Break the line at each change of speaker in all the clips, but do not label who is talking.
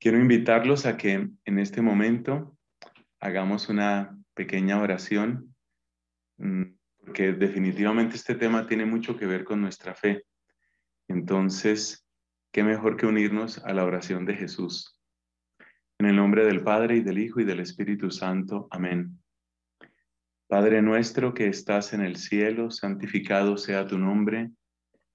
Quiero invitarlos a que en este momento hagamos una pequeña oración, mm, porque definitivamente este tema tiene mucho que ver con nuestra fe. Entonces, qué mejor que unirnos a la oración de Jesús. En el nombre del Padre y del Hijo y del Espíritu Santo. Amén. Padre nuestro que estás en el cielo, santificado sea tu nombre.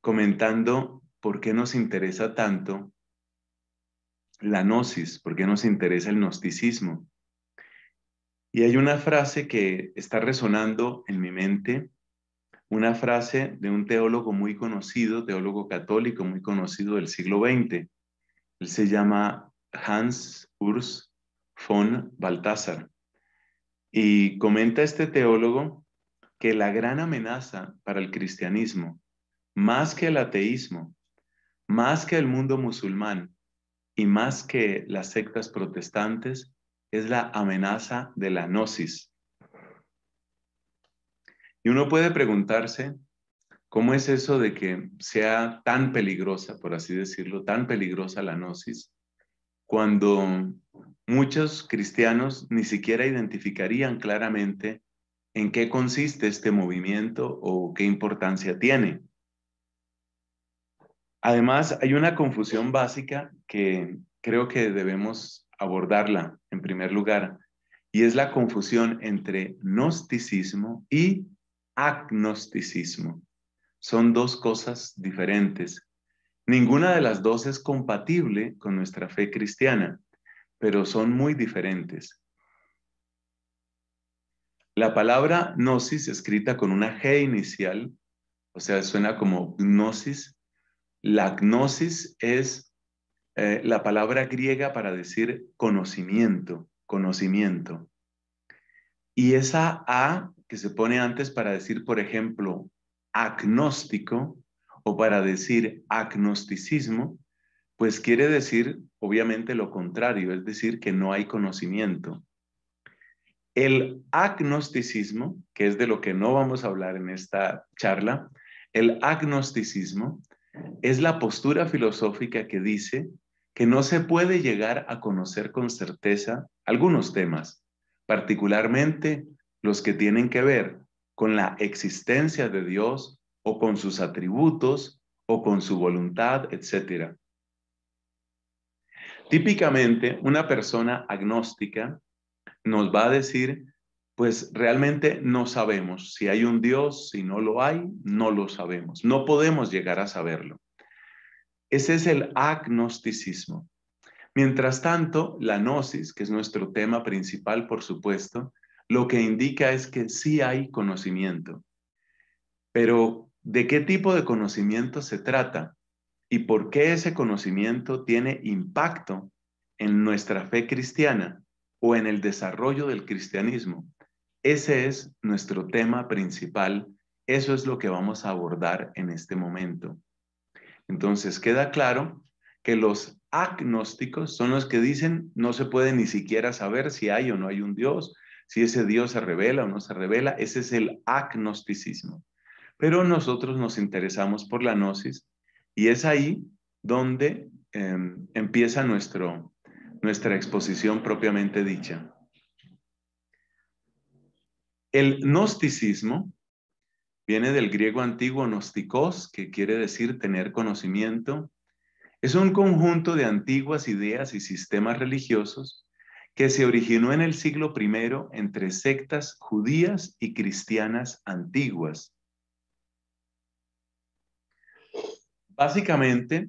comentando por qué nos interesa tanto la gnosis, por qué nos interesa el gnosticismo. Y hay una frase que está resonando en mi mente, una frase de un teólogo muy conocido, teólogo católico muy conocido del siglo XX. Él se llama Hans Urs von Balthasar. Y comenta este teólogo que la gran amenaza para el cristianismo más que el ateísmo, más que el mundo musulmán y más que las sectas protestantes, es la amenaza de la gnosis. Y uno puede preguntarse, ¿cómo es eso de que sea tan peligrosa, por así decirlo, tan peligrosa la gnosis, cuando muchos cristianos ni siquiera identificarían claramente en qué consiste este movimiento o qué importancia tiene? Además, hay una confusión básica que creo que debemos abordarla en primer lugar, y es la confusión entre gnosticismo y agnosticismo. Son dos cosas diferentes. Ninguna de las dos es compatible con nuestra fe cristiana, pero son muy diferentes. La palabra gnosis, escrita con una G inicial, o sea, suena como gnosis, la gnosis es eh, la palabra griega para decir conocimiento, conocimiento. Y esa A que se pone antes para decir, por ejemplo, agnóstico o para decir agnosticismo, pues quiere decir obviamente lo contrario, es decir, que no hay conocimiento. El agnosticismo, que es de lo que no vamos a hablar en esta charla, el agnosticismo es la postura filosófica que dice que no se puede llegar a conocer con certeza algunos temas, particularmente los que tienen que ver con la existencia de Dios o con sus atributos o con su voluntad, etc. Típicamente, una persona agnóstica nos va a decir pues realmente no sabemos si hay un Dios, si no lo hay, no lo sabemos. No podemos llegar a saberlo. Ese es el agnosticismo. Mientras tanto, la gnosis, que es nuestro tema principal, por supuesto, lo que indica es que sí hay conocimiento. Pero, ¿de qué tipo de conocimiento se trata? ¿Y por qué ese conocimiento tiene impacto en nuestra fe cristiana o en el desarrollo del cristianismo? Ese es nuestro tema principal, eso es lo que vamos a abordar en este momento. Entonces, queda claro que los agnósticos son los que dicen no se puede ni siquiera saber si hay o no hay un Dios, si ese Dios se revela o no se revela, ese es el agnosticismo. Pero nosotros nos interesamos por la gnosis y es ahí donde em, empieza nuestro, nuestra exposición propiamente dicha. El gnosticismo viene del griego antiguo Gnosticos, que quiere decir tener conocimiento. Es un conjunto de antiguas ideas y sistemas religiosos que se originó en el siglo I entre sectas judías y cristianas antiguas. Básicamente,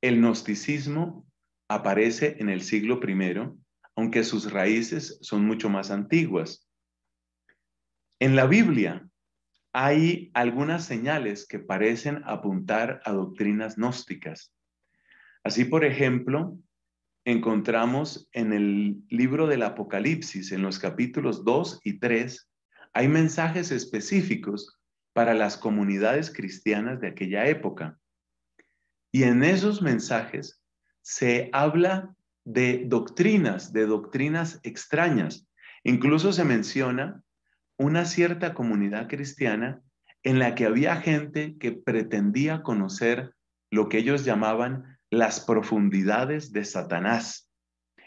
el gnosticismo aparece en el siglo I, aunque sus raíces son mucho más antiguas. En la Biblia hay algunas señales que parecen apuntar a doctrinas gnósticas. Así, por ejemplo, encontramos en el libro del Apocalipsis, en los capítulos 2 y 3, hay mensajes específicos para las comunidades cristianas de aquella época. Y en esos mensajes se habla de doctrinas, de doctrinas extrañas. Incluso se menciona una cierta comunidad cristiana en la que había gente que pretendía conocer lo que ellos llamaban las profundidades de Satanás,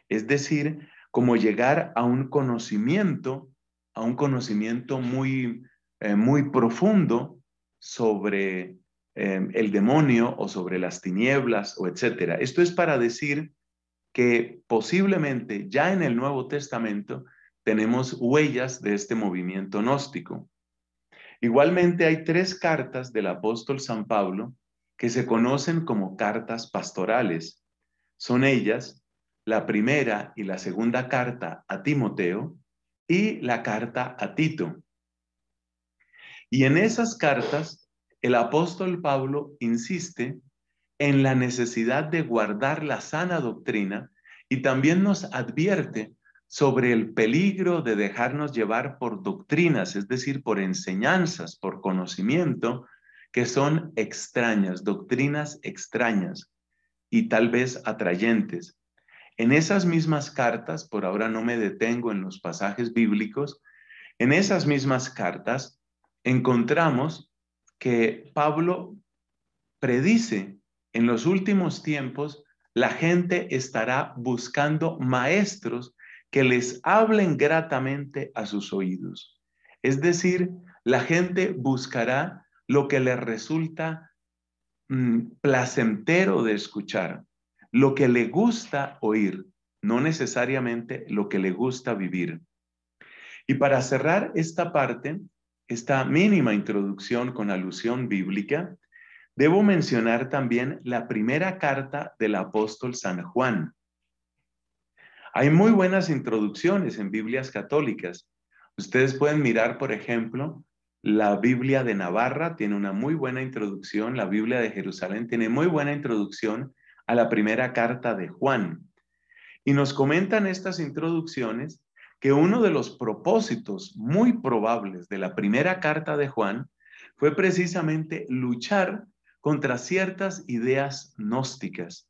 es decir, como llegar a un conocimiento, a un conocimiento muy, eh, muy profundo sobre eh, el demonio o sobre las tinieblas o etcétera. Esto es para decir que posiblemente ya en el Nuevo Testamento tenemos huellas de este movimiento gnóstico. Igualmente hay tres cartas del apóstol San Pablo que se conocen como cartas pastorales. Son ellas la primera y la segunda carta a Timoteo y la carta a Tito. Y en esas cartas, el apóstol Pablo insiste en la necesidad de guardar la sana doctrina y también nos advierte sobre el peligro de dejarnos llevar por doctrinas, es decir, por enseñanzas, por conocimiento, que son extrañas, doctrinas extrañas y tal vez atrayentes. En esas mismas cartas, por ahora no me detengo en los pasajes bíblicos, en esas mismas cartas encontramos que Pablo predice en los últimos tiempos la gente estará buscando maestros que les hablen gratamente a sus oídos. Es decir, la gente buscará lo que le resulta mm, placentero de escuchar, lo que le gusta oír, no necesariamente lo que le gusta vivir. Y para cerrar esta parte, esta mínima introducción con alusión bíblica, debo mencionar también la primera carta del apóstol San Juan, hay muy buenas introducciones en Biblias católicas. Ustedes pueden mirar, por ejemplo, la Biblia de Navarra tiene una muy buena introducción, la Biblia de Jerusalén tiene muy buena introducción a la primera carta de Juan. Y nos comentan estas introducciones que uno de los propósitos muy probables de la primera carta de Juan fue precisamente luchar contra ciertas ideas gnósticas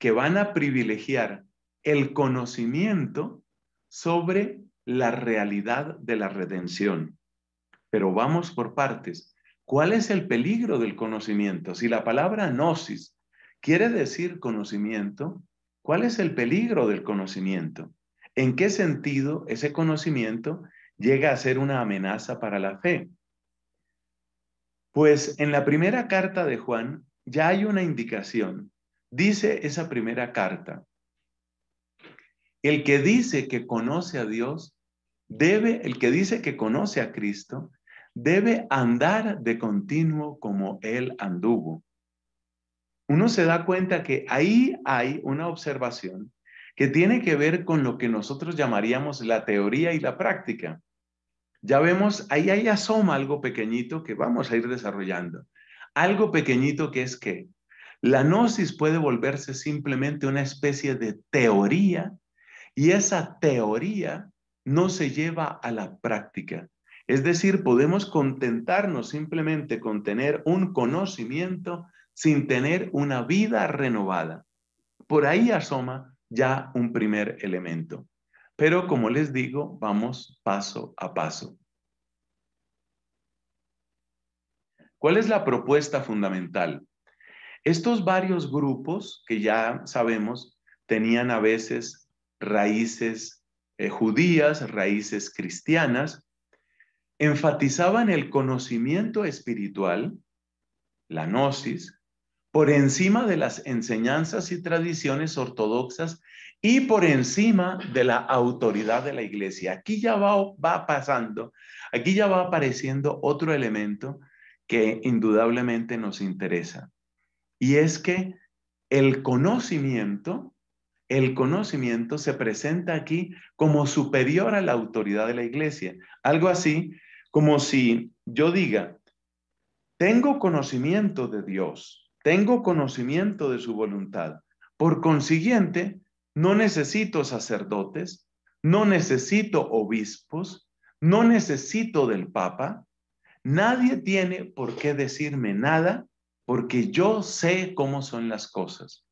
que van a privilegiar el conocimiento sobre la realidad de la redención. Pero vamos por partes. ¿Cuál es el peligro del conocimiento? Si la palabra gnosis quiere decir conocimiento, ¿cuál es el peligro del conocimiento? ¿En qué sentido ese conocimiento llega a ser una amenaza para la fe? Pues en la primera carta de Juan ya hay una indicación. Dice esa primera carta, el que dice que conoce a Dios, debe, el que dice que conoce a Cristo, debe andar de continuo como Él anduvo. Uno se da cuenta que ahí hay una observación que tiene que ver con lo que nosotros llamaríamos la teoría y la práctica. Ya vemos, ahí, ahí asoma algo pequeñito que vamos a ir desarrollando. Algo pequeñito que es que la gnosis puede volverse simplemente una especie de teoría y esa teoría no se lleva a la práctica. Es decir, podemos contentarnos simplemente con tener un conocimiento sin tener una vida renovada. Por ahí asoma ya un primer elemento. Pero como les digo, vamos paso a paso. ¿Cuál es la propuesta fundamental? Estos varios grupos que ya sabemos tenían a veces raíces eh, judías, raíces cristianas, enfatizaban el conocimiento espiritual, la gnosis, por encima de las enseñanzas y tradiciones ortodoxas y por encima de la autoridad de la iglesia. Aquí ya va, va pasando, aquí ya va apareciendo otro elemento que indudablemente nos interesa, y es que el conocimiento el conocimiento se presenta aquí como superior a la autoridad de la iglesia. Algo así como si yo diga, tengo conocimiento de Dios, tengo conocimiento de su voluntad. Por consiguiente, no necesito sacerdotes, no necesito obispos, no necesito del Papa. Nadie tiene por qué decirme nada porque yo sé cómo son las cosas.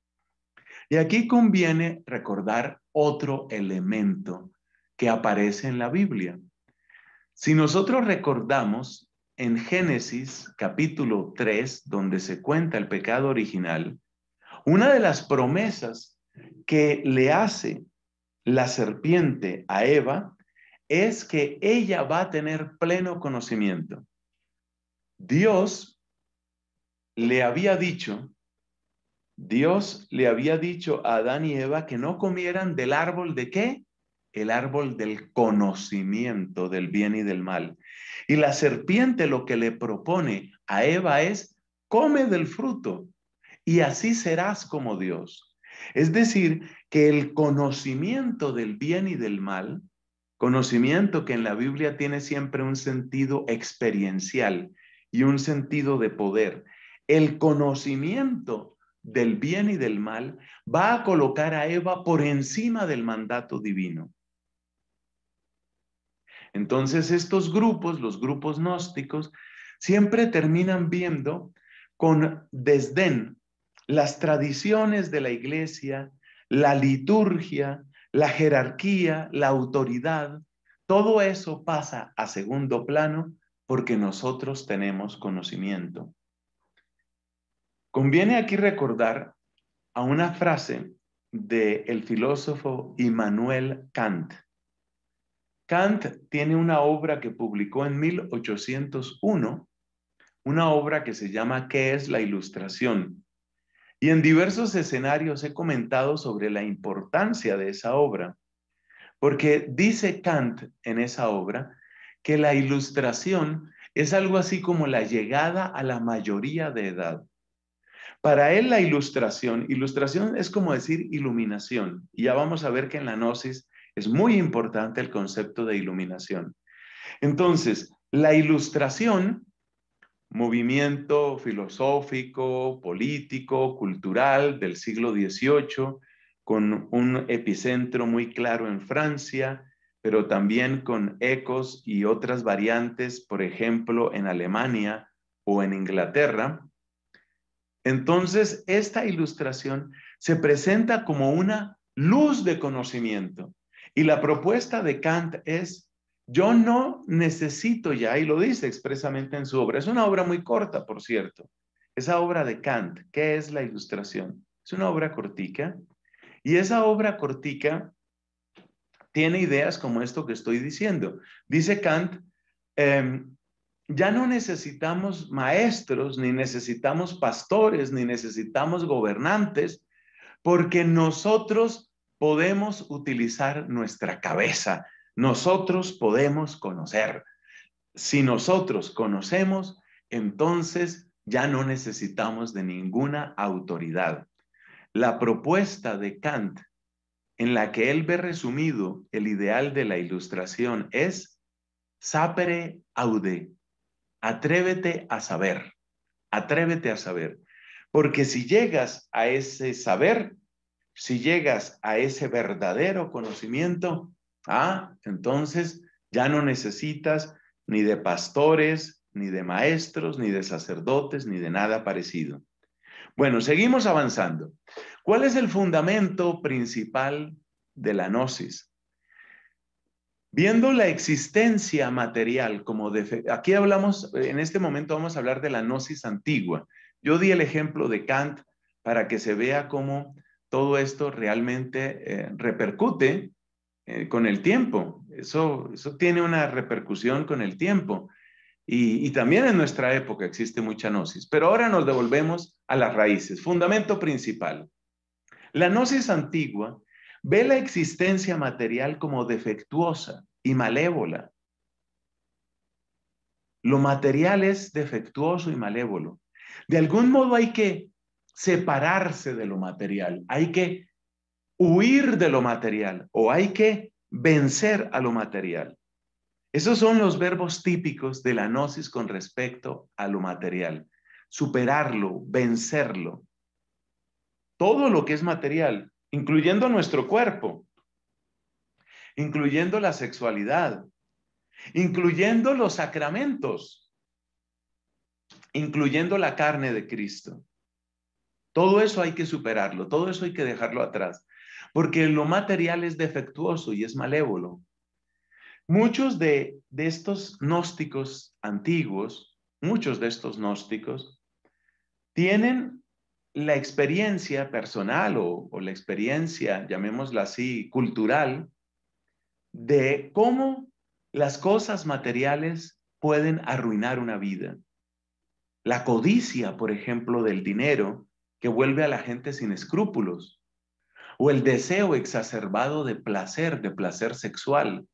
Y aquí conviene recordar otro elemento que aparece en la Biblia. Si nosotros recordamos en Génesis capítulo 3, donde se cuenta el pecado original, una de las promesas que le hace la serpiente a Eva es que ella va a tener pleno conocimiento. Dios le había dicho Dios le había dicho a Adán y Eva que no comieran del árbol de qué? El árbol del conocimiento del bien y del mal. Y la serpiente lo que le propone a Eva es, come del fruto y así serás como Dios. Es decir, que el conocimiento del bien y del mal, conocimiento que en la Biblia tiene siempre un sentido experiencial y un sentido de poder, el conocimiento del bien y del mal, va a colocar a Eva por encima del mandato divino. Entonces estos grupos, los grupos gnósticos, siempre terminan viendo con desdén las tradiciones de la iglesia, la liturgia, la jerarquía, la autoridad, todo eso pasa a segundo plano porque nosotros tenemos conocimiento. Conviene aquí recordar a una frase del el filósofo Immanuel Kant. Kant tiene una obra que publicó en 1801, una obra que se llama ¿Qué es la ilustración? Y en diversos escenarios he comentado sobre la importancia de esa obra, porque dice Kant en esa obra que la ilustración es algo así como la llegada a la mayoría de edad. Para él la ilustración, ilustración es como decir iluminación. Y ya vamos a ver que en la gnosis es muy importante el concepto de iluminación. Entonces, la ilustración, movimiento filosófico, político, cultural del siglo XVIII, con un epicentro muy claro en Francia, pero también con ecos y otras variantes, por ejemplo, en Alemania o en Inglaterra, entonces, esta ilustración se presenta como una luz de conocimiento. Y la propuesta de Kant es, yo no necesito ya, y lo dice expresamente en su obra, es una obra muy corta, por cierto, esa obra de Kant, ¿qué es la ilustración? Es una obra cortica, y esa obra cortica tiene ideas como esto que estoy diciendo. Dice Kant, em, ya no necesitamos maestros, ni necesitamos pastores, ni necesitamos gobernantes, porque nosotros podemos utilizar nuestra cabeza, nosotros podemos conocer. Si nosotros conocemos, entonces ya no necesitamos de ninguna autoridad. La propuesta de Kant, en la que él ve resumido el ideal de la ilustración, es sapere aude, Atrévete a saber, atrévete a saber, porque si llegas a ese saber, si llegas a ese verdadero conocimiento, ah, entonces ya no necesitas ni de pastores, ni de maestros, ni de sacerdotes, ni de nada parecido. Bueno, seguimos avanzando. ¿Cuál es el fundamento principal de la gnosis? Viendo la existencia material como aquí hablamos, en este momento vamos a hablar de la gnosis antigua. Yo di el ejemplo de Kant para que se vea cómo todo esto realmente eh, repercute eh, con el tiempo. Eso, eso tiene una repercusión con el tiempo. Y, y, también en nuestra época existe mucha gnosis. Pero ahora nos devolvemos a las raíces. Fundamento principal. La gnosis antigua ve la existencia material como defectuosa y malévola. Lo material es defectuoso y malévolo. De algún modo hay que separarse de lo material, hay que huir de lo material o hay que vencer a lo material. Esos son los verbos típicos de la gnosis con respecto a lo material. Superarlo, vencerlo. Todo lo que es material incluyendo nuestro cuerpo, incluyendo la sexualidad, incluyendo los sacramentos, incluyendo la carne de Cristo. Todo eso hay que superarlo, todo eso hay que dejarlo atrás, porque lo material es defectuoso y es malévolo. Muchos de, de estos gnósticos antiguos, muchos de estos gnósticos, tienen la experiencia personal o, la experiencia, llamémosla así, cultural, de cómo las cosas materiales pueden arruinar una vida. La codicia, por ejemplo, del dinero que vuelve a la gente sin escrúpulos, o el deseo exacerbado de placer, de placer sexual,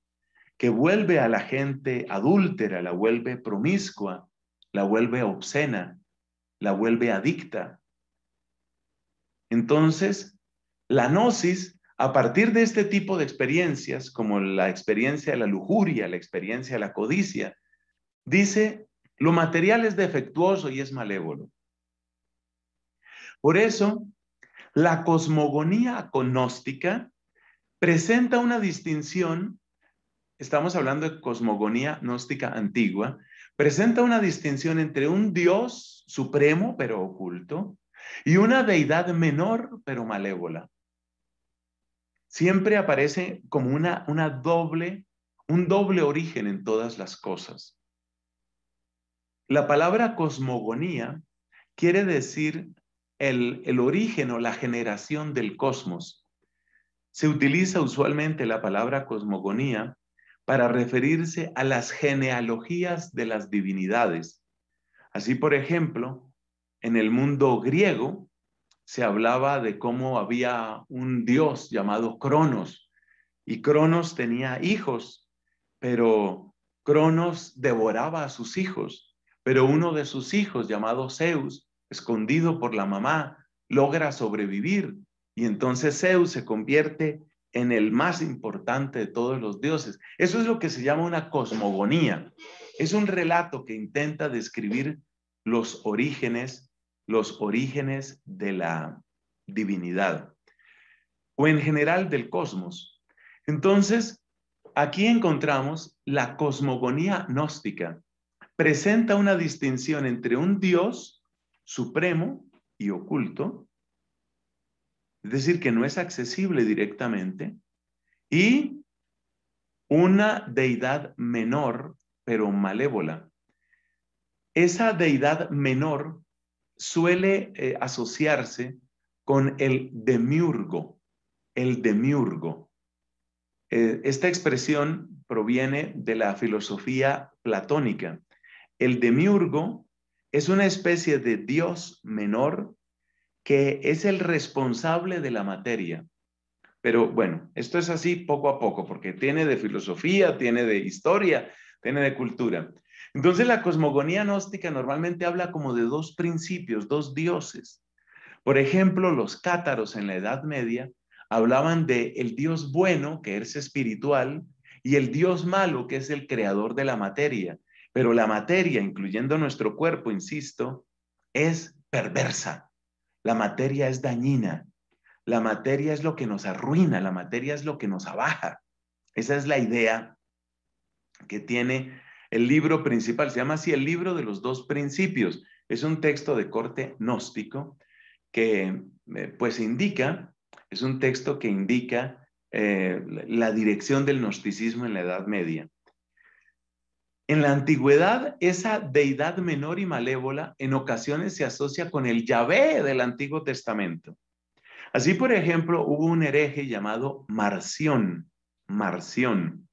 que vuelve a la gente adúltera, la vuelve promiscua, la vuelve obscena, la vuelve adicta, entonces, la gnosis, a partir de este tipo de experiencias, como la experiencia de la lujuria, la experiencia de la codicia, dice, lo material es defectuoso y es malévolo. Por eso, la cosmogonía gnóstica presenta una distinción, estamos hablando de cosmogonía gnóstica antigua, presenta una distinción entre un Dios supremo pero oculto y una deidad menor pero malévola. Siempre aparece como una, una doble, un doble origen en todas las cosas. La palabra cosmogonía quiere decir el, el origen o la generación del cosmos. Se utiliza usualmente la palabra cosmogonía para referirse a las genealogías de las divinidades. Así, por ejemplo, en el mundo griego se hablaba de cómo había un dios llamado Cronos y Cronos tenía hijos, pero Cronos devoraba a sus hijos, pero uno de sus hijos llamado Zeus, escondido por la mamá, logra sobrevivir y entonces Zeus se convierte en el más importante de todos los dioses. Eso es lo que se llama una cosmogonía. Es un relato que intenta describir los orígenes los orígenes de la divinidad o en general del cosmos. Entonces, aquí encontramos la cosmogonía gnóstica. Presenta una distinción entre un Dios supremo y oculto, es decir, que no es accesible directamente, y una deidad menor, pero malévola. Esa deidad menor suele eh, asociarse con el demiurgo, el demiurgo. Eh, esta expresión proviene de la filosofía platónica. El demiurgo es una especie de dios menor que es el responsable de la materia. Pero bueno, esto es así poco a poco, porque tiene de filosofía, tiene de historia, tiene de cultura. Entonces la cosmogonía gnóstica normalmente habla como de dos principios, dos dioses. Por ejemplo, los cátaros en la Edad Media hablaban de el dios bueno, que es espiritual, y el dios malo, que es el creador de la materia. Pero la materia, incluyendo nuestro cuerpo, insisto, es perversa. La materia es dañina. La materia es lo que nos arruina, la materia es lo que nos abaja. Esa es la idea que tiene el libro principal se llama así el libro de los dos principios. Es un texto de corte gnóstico que eh, pues indica, es un texto que indica eh, la dirección del gnosticismo en la Edad Media. En la antigüedad, esa deidad menor y malévola en ocasiones se asocia con el Yahvé del Antiguo Testamento. Así, por ejemplo, hubo un hereje llamado Marción. Marción.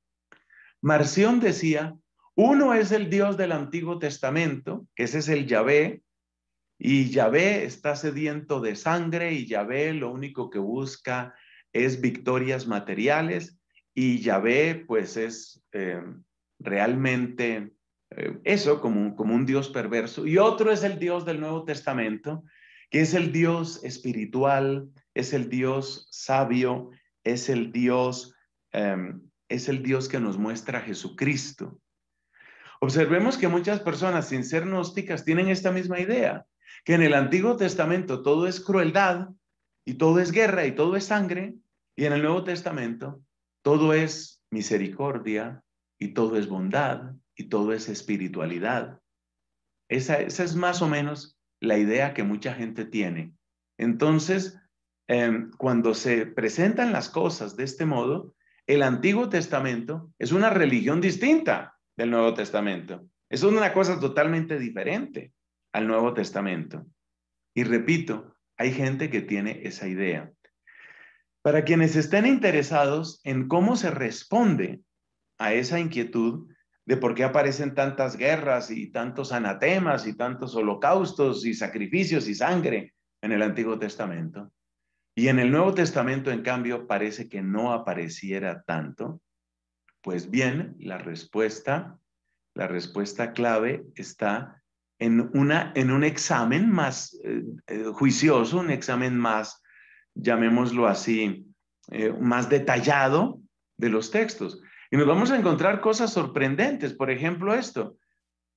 Marción decía uno es el Dios del Antiguo Testamento, que ese es el Yahvé, y Yahvé está sediento de sangre y Yahvé lo único que busca es victorias materiales y Yahvé pues es eh, realmente eh, eso como un, como un Dios perverso. Y otro es el Dios del Nuevo Testamento, que es el Dios espiritual, es el Dios sabio, es el Dios, em, es el Dios que nos muestra a Jesucristo. Observemos que muchas personas, sin ser gnósticas, tienen esta misma idea, que en el Antiguo Testamento todo es crueldad y todo es guerra y todo es sangre, y en el Nuevo Testamento todo es misericordia y todo es bondad y todo es espiritualidad. Esa, esa es más o menos la idea que mucha gente tiene. Entonces, em, cuando se presentan las cosas de este modo, el Antiguo Testamento es una religión distinta del Nuevo Testamento. Es una cosa totalmente diferente al Nuevo Testamento. Y repito, hay gente que tiene esa idea. Para quienes estén interesados en cómo se responde a esa inquietud de por qué aparecen tantas guerras y tantos anatemas y tantos holocaustos y sacrificios y sangre en el Antiguo Testamento. Y en el Nuevo Testamento, en cambio, parece que no apareciera tanto. Pues bien, la respuesta, la respuesta clave está en, una, en un examen más eh, eh, juicioso, un examen más, llamémoslo así, eh, más detallado de los textos. Y nos vamos a encontrar cosas sorprendentes. Por ejemplo, esto.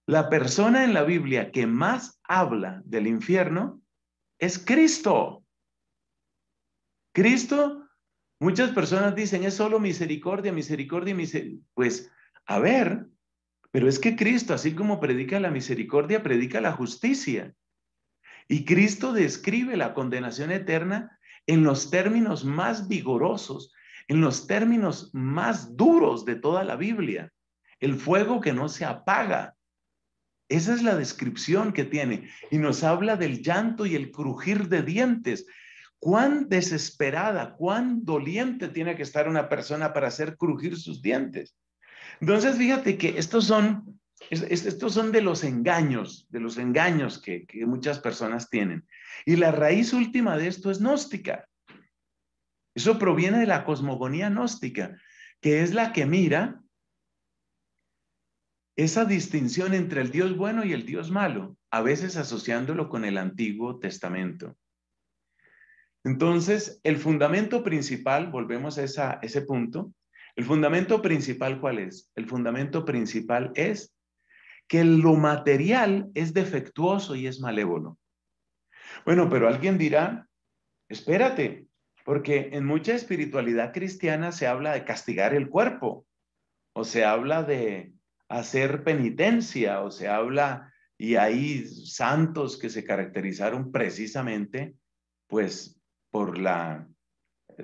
La persona en la Biblia que más habla del infierno es Cristo. Cristo Muchas personas dicen, es solo misericordia, misericordia, misericordia. Pues, a ver, pero es que Cristo, así como predica la misericordia, predica la justicia. Y Cristo describe la condenación eterna en los términos más vigorosos, en los términos más duros de toda la Biblia. El fuego que no se apaga. Esa es la descripción que tiene. Y nos habla del llanto y el crujir de dientes cuán desesperada, cuán doliente tiene que estar una persona para hacer crujir sus dientes. Entonces, fíjate que estos son, estos son de los engaños, de los engaños que, que muchas personas tienen. Y la raíz última de esto es gnóstica. Eso proviene de la cosmogonía gnóstica, que es la que mira esa distinción entre el Dios bueno y el Dios malo, a veces asociándolo con el Antiguo Testamento. Entonces, el fundamento principal, volvemos a, ese punto, el fundamento principal cuál es? El fundamento principal es que lo material es defectuoso y es malévolo. Bueno, pero alguien dirá, espérate, porque en mucha espiritualidad cristiana se habla de castigar el cuerpo, o se habla de hacer penitencia, o se habla, y hay santos que se caracterizaron precisamente, pues, por la,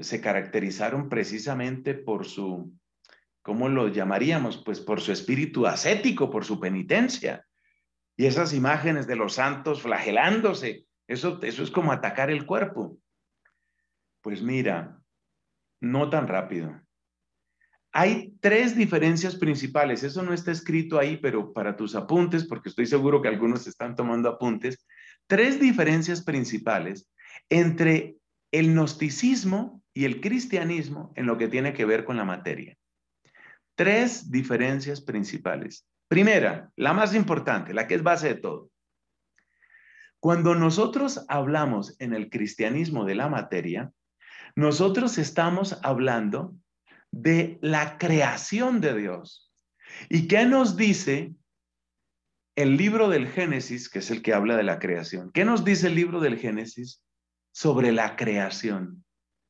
se caracterizaron precisamente por su, ¿cómo lo llamaríamos? Pues por su espíritu ascético, por su penitencia. Y esas imágenes de los santos flagelándose, eso, eso es como atacar el cuerpo. Pues mira, no tan rápido. Hay tres diferencias principales. Eso no está escrito ahí, pero para tus apuntes, porque estoy seguro que algunos están tomando apuntes, tres diferencias principales entre el gnosticismo y el cristianismo en lo que tiene que ver con la materia. Tres diferencias principales. Primera, la más importante, la que es base de todo. Cuando nosotros hablamos en el cristianismo de la materia, nosotros estamos hablando de la creación de Dios. ¿Y qué nos dice el libro del Génesis, que es el que habla de la creación? ¿Qué nos dice el libro del Génesis? sobre la creación.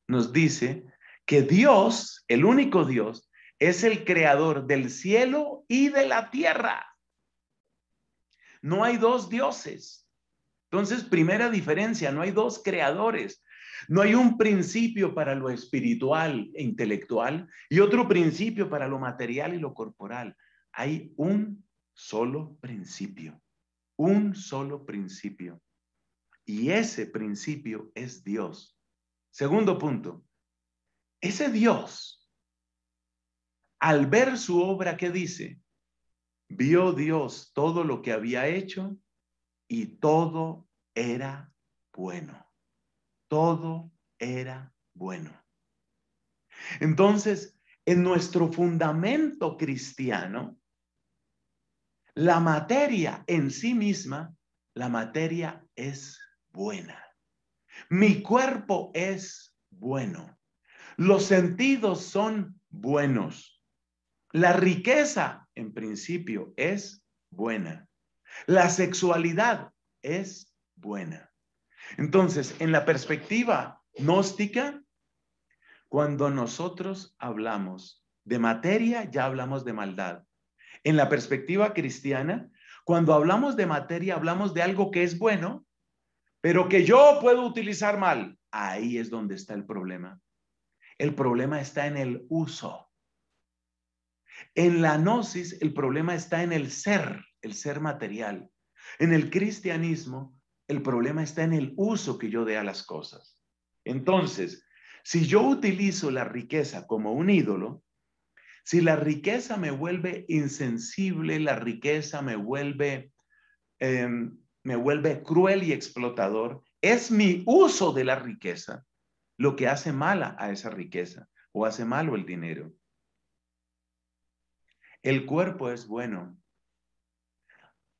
Nos dice que Dios, el único Dios, es el creador del cielo y de la tierra. No hay dos dioses. Entonces, primera diferencia, no hay dos creadores. No hay un principio para lo espiritual e intelectual y otro principio para lo material y lo corporal. Hay un solo principio, un solo principio. Y ese principio es Dios. Segundo punto, ese Dios, al ver su obra, ¿qué dice? Vio Dios todo lo que había hecho y todo era bueno. Todo era bueno. Entonces, en nuestro fundamento cristiano, la materia en sí misma, la materia es buena. Mi cuerpo es bueno. Los sentidos son buenos. La riqueza, en principio, es buena. La sexualidad es buena. Entonces, en la perspectiva gnóstica, cuando nosotros hablamos de materia, ya hablamos de maldad. En la perspectiva cristiana, cuando hablamos de materia, hablamos de algo que es bueno, pero que yo puedo utilizar mal, ahí es donde está el problema. El problema está en el uso. En la gnosis, el problema está en el ser, el ser material. En el cristianismo, el problema está en el uso que yo dé a las cosas. Entonces, si yo utilizo la riqueza como un ídolo, si la riqueza me vuelve insensible, la riqueza me vuelve em, me vuelve cruel y explotador, es mi uso de la riqueza lo que hace mala a esa riqueza o hace malo el dinero. El cuerpo es bueno.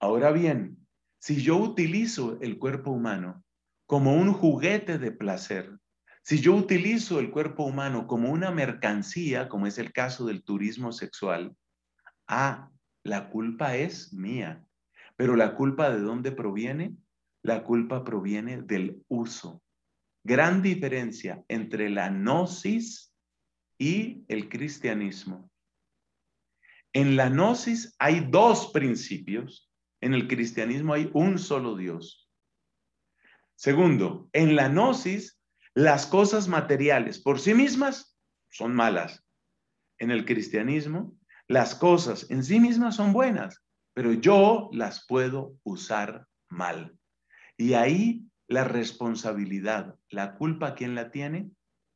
Ahora bien, si yo utilizo el cuerpo humano como un juguete de placer, si yo utilizo el cuerpo humano como una mercancía, como es el caso del turismo sexual, ah, la culpa es mía. Pero la culpa de dónde proviene? La culpa proviene del uso. Gran diferencia entre la gnosis y el cristianismo. En la gnosis hay dos principios, en el cristianismo hay un solo Dios. Segundo, en la gnosis las cosas materiales por sí mismas son malas. En el cristianismo las cosas en sí mismas son buenas pero yo las puedo usar mal. Y ahí la responsabilidad, la culpa, ¿quién la tiene?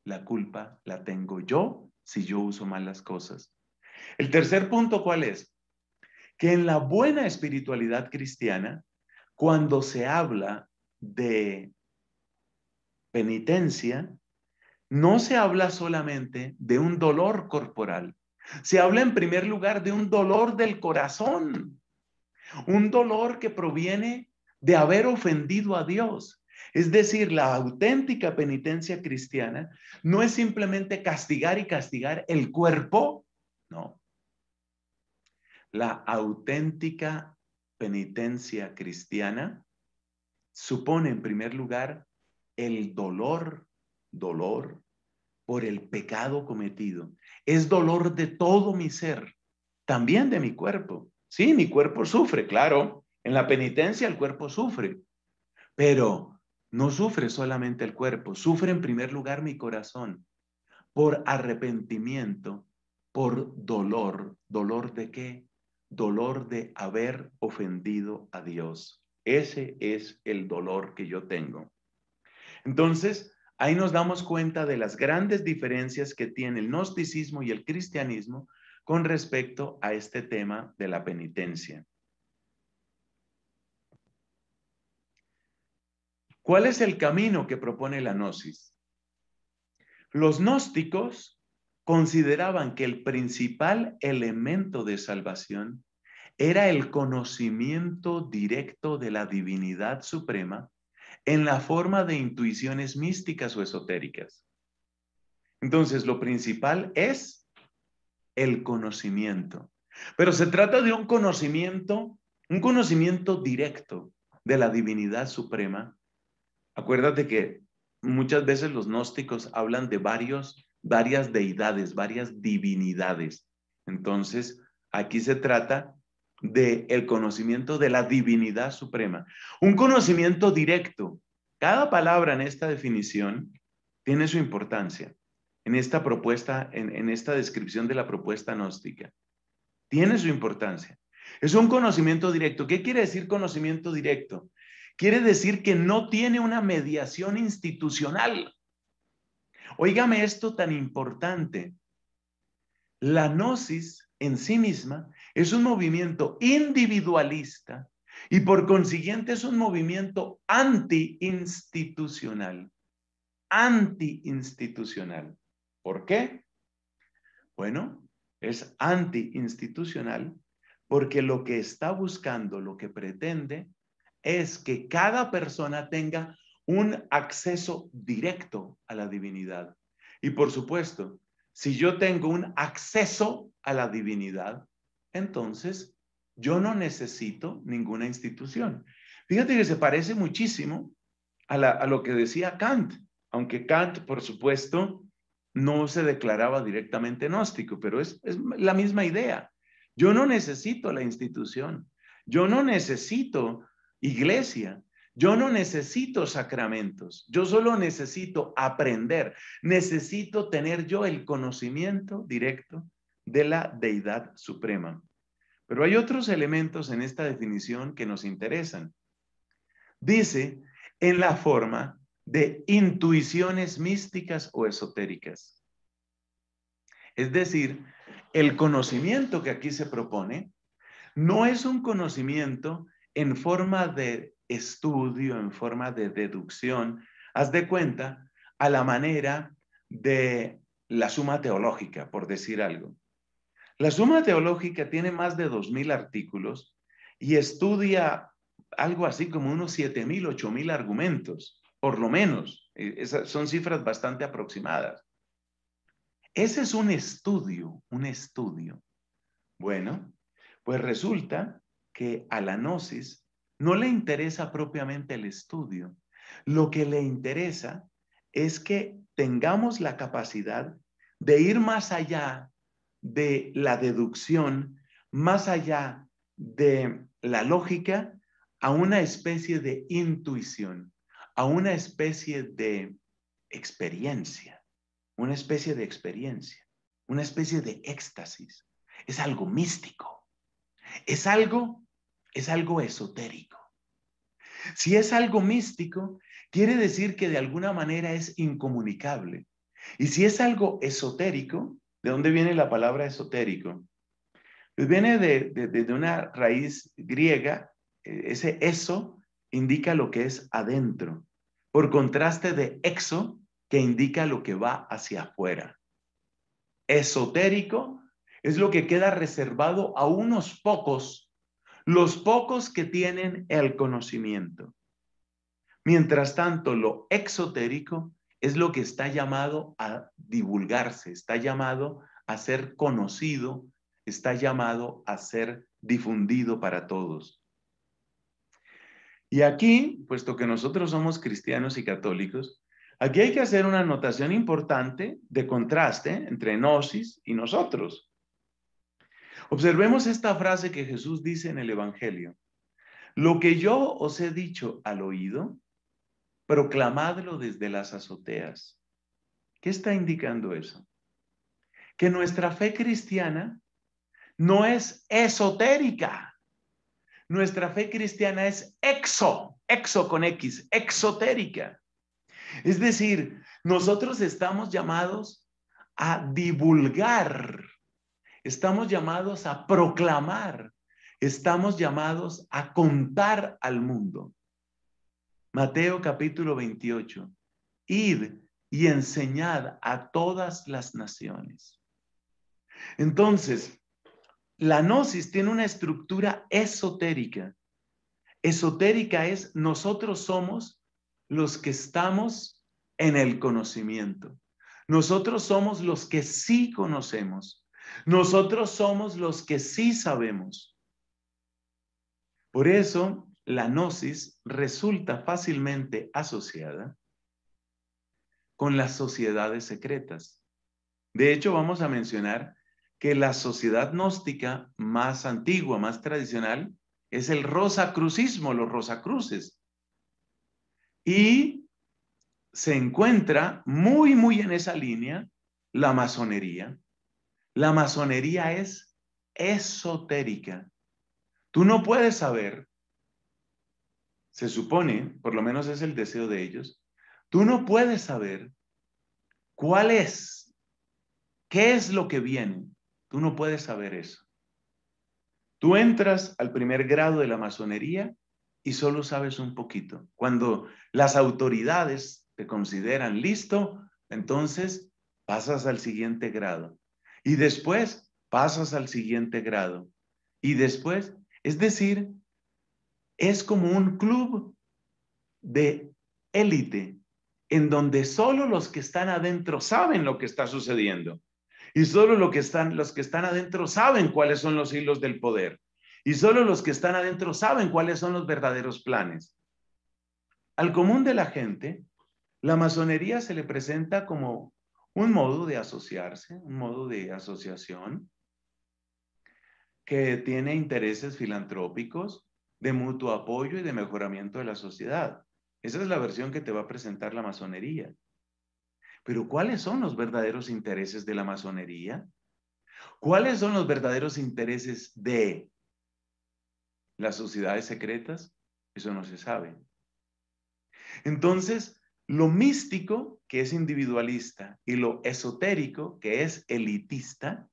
La culpa la tengo yo si yo uso mal las cosas. El tercer punto, ¿cuál es? Que en la buena espiritualidad cristiana, cuando se habla de penitencia, no se habla solamente de un dolor corporal, se habla en primer lugar de un dolor del corazón un dolor que proviene de haber ofendido a Dios. Es decir, la auténtica penitencia cristiana no es simplemente castigar y castigar el cuerpo, no. La auténtica penitencia cristiana supone en primer lugar el dolor, dolor por el pecado cometido. Es dolor de todo mi ser, también de mi cuerpo. Sí, mi cuerpo sufre, claro. En la penitencia el cuerpo sufre, pero no sufre solamente el cuerpo, sufre en primer lugar mi corazón por arrepentimiento, por dolor. ¿Dolor de qué? Dolor de haber ofendido a Dios. Ese es el dolor que yo tengo. Entonces, ahí nos damos cuenta de las grandes diferencias que tiene el gnosticismo y el cristianismo con respecto a este tema de la penitencia. ¿Cuál es el camino que propone la gnosis? Los gnósticos consideraban que el principal elemento de salvación era el conocimiento directo de la divinidad suprema en la forma de intuiciones místicas o esotéricas. Entonces, lo principal es el conocimiento. Pero se trata de un conocimiento, un conocimiento directo de la divinidad suprema. Acuérdate que muchas veces los gnósticos hablan de varios, varias deidades, varias divinidades. Entonces, aquí se trata de el conocimiento de la divinidad suprema, un conocimiento directo. Cada palabra en esta definición tiene su importancia en esta propuesta, en, esta descripción de la propuesta gnóstica. Tiene su importancia. Es un conocimiento directo. ¿Qué quiere decir conocimiento directo? Quiere decir que no tiene una mediación institucional. Óigame esto tan importante. La gnosis en sí misma es un movimiento individualista y por consiguiente es un movimiento anti-institucional. Anti-institucional. ¿Por qué? Bueno, es antiinstitucional porque lo que está buscando, lo que pretende, es que cada persona tenga un acceso directo a la divinidad. Y por supuesto, si yo tengo un acceso a la divinidad, entonces yo no necesito ninguna institución. Fíjate que se parece muchísimo a, a lo que decía Kant, aunque Kant, por supuesto, no se declaraba directamente gnóstico, pero es, la misma idea. Yo no necesito la institución, yo no necesito iglesia, yo no necesito sacramentos, yo solo necesito aprender, necesito tener yo el conocimiento directo de la deidad suprema. Pero hay otros elementos en esta definición que nos interesan. Dice, en la forma de intuiciones místicas o esotéricas. Es decir, el conocimiento que aquí se propone no es un conocimiento en forma de estudio, en forma de deducción. Haz de cuenta a la manera de la suma teológica, por decir algo. La suma teológica tiene más de 2.000 artículos y estudia algo así como unos 7.000, 8.000 argumentos por lo menos. Eh, Esas son cifras bastante aproximadas. Ese es un estudio, un estudio. Bueno, pues resulta que a la gnosis no le interesa propiamente el estudio. Lo que le interesa es que tengamos la capacidad de ir más allá de la deducción, más allá de la lógica, a una especie de intuición a una especie de experiencia, una especie de experiencia, una especie de éxtasis. Es algo místico, es algo, es algo esotérico. Si es algo místico, quiere decir que de alguna manera es incomunicable. Y si es algo esotérico, ¿de dónde viene la palabra esotérico? Pues viene de una raíz griega, e, ese eso indica lo que es adentro por contraste de exo, que indica lo que va hacia afuera. Esotérico es lo que queda reservado a unos pocos, los pocos que tienen el conocimiento. Mientras tanto, lo exotérico es lo que está llamado a divulgarse, está llamado a ser conocido, está llamado a ser difundido para todos. Y aquí, puesto que nosotros somos cristianos y católicos, aquí hay que hacer una anotación importante de contraste entre Gnosis y nosotros. Observemos esta frase que Jesús dice en el Evangelio. Lo que yo os he dicho al oído, proclamadlo desde las azoteas. ¿Qué está indicando eso? Que nuestra fe cristiana no es esotérica. Nuestra fe cristiana es exo, exo con X, exotérica. Es decir, nosotros estamos llamados a divulgar, estamos llamados a proclamar, estamos llamados a contar al mundo. Mateo capítulo 28. Id y enseñad a todas las naciones. Entonces, la gnosis tiene una estructura esotérica. Esotérica es nosotros somos los que estamos en el conocimiento. Nosotros somos los que sí conocemos. Nosotros somos los que sí sabemos. Por eso, la gnosis resulta fácilmente asociada con las sociedades secretas. De hecho, vamos a mencionar que la sociedad gnóstica más antigua, más tradicional, es el rosacrucismo, los rosacruces. Y se encuentra muy, muy en esa línea la masonería. La masonería es esotérica. Tú no puedes saber, se supone, por lo menos es el deseo de ellos, tú no puedes saber cuál es, qué es lo que viene, Tú no puedes saber eso. Tú entras al primer grado de la masonería y solo sabes un poquito. Cuando las autoridades te consideran listo, entonces pasas al siguiente grado. Y después pasas al siguiente grado. Y después, es decir, es como un club de élite en donde solo los que están adentro saben lo que está sucediendo. Y solo que están, los que están adentro saben cuáles son los hilos del poder. Y solo los que están adentro saben cuáles son los verdaderos planes. Al común de la gente, la masonería se le presenta como un modo de asociarse, un modo de asociación que tiene intereses filantrópicos de mutuo apoyo y de mejoramiento de la sociedad. Esa es la versión que te va a presentar la masonería. Pero ¿cuáles son los verdaderos intereses de la masonería? ¿Cuáles son los verdaderos intereses de las sociedades secretas? Eso no se sabe. Entonces, lo místico, que es individualista, y lo esotérico, que es elitista,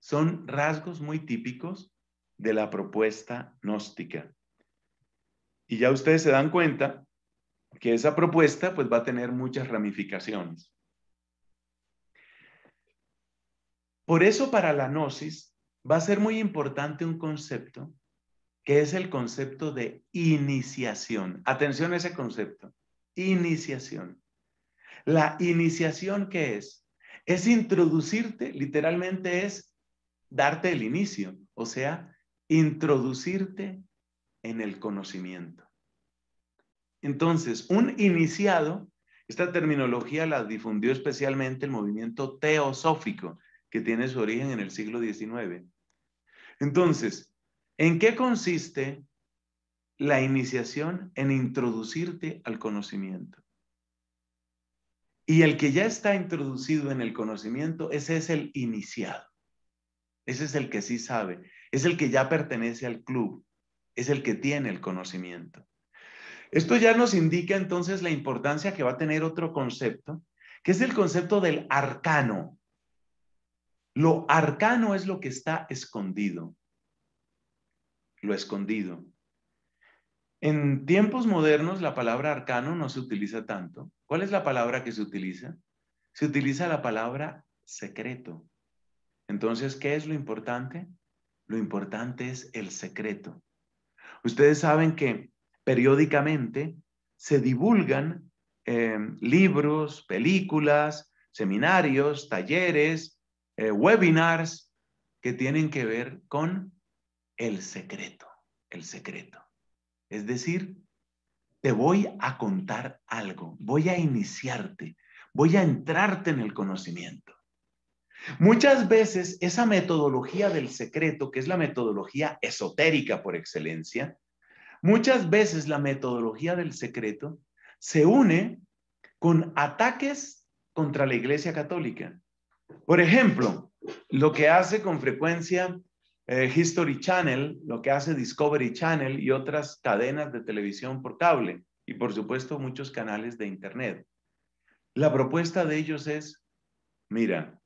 son rasgos muy típicos de la propuesta gnóstica. Y ya ustedes se dan cuenta que esa propuesta pues va a tener muchas ramificaciones. Por eso para la gnosis va a ser muy importante un concepto que es el concepto de iniciación. Atención a ese concepto, iniciación. La iniciación qué es? Es introducirte, literalmente es darte el inicio, o sea, introducirte en el conocimiento. Entonces, un iniciado, esta terminología la difundió especialmente el movimiento teosófico, que tiene su origen en el siglo XIX. Entonces, ¿en qué consiste la iniciación? En introducirte al conocimiento. Y el que ya está introducido en el conocimiento, ese es el iniciado. Ese es el que sí sabe, es el que ya pertenece al club, es el que tiene el conocimiento. Esto ya nos indica entonces la importancia que va a tener otro concepto, que es el concepto del arcano. Lo arcano es lo que está escondido. Lo escondido. En tiempos modernos la palabra arcano no se utiliza tanto. ¿Cuál es la palabra que se utiliza? Se utiliza la palabra secreto. Entonces, ¿qué es lo importante? Lo importante es el secreto. Ustedes saben que periódicamente se divulgan em, libros, películas, seminarios, talleres, eh, webinars que tienen que ver con el secreto, el secreto. Es decir, te voy a contar algo, voy a iniciarte, voy a entrarte en el conocimiento. Muchas veces esa metodología del secreto, que es la metodología esotérica por excelencia, Muchas veces la metodología del secreto se une con ataques contra la Iglesia Católica. Por ejemplo, lo que hace con frecuencia eh, History Channel, lo que hace Discovery Channel y otras cadenas de televisión por cable y por supuesto muchos canales de Internet. La propuesta de ellos es, mira,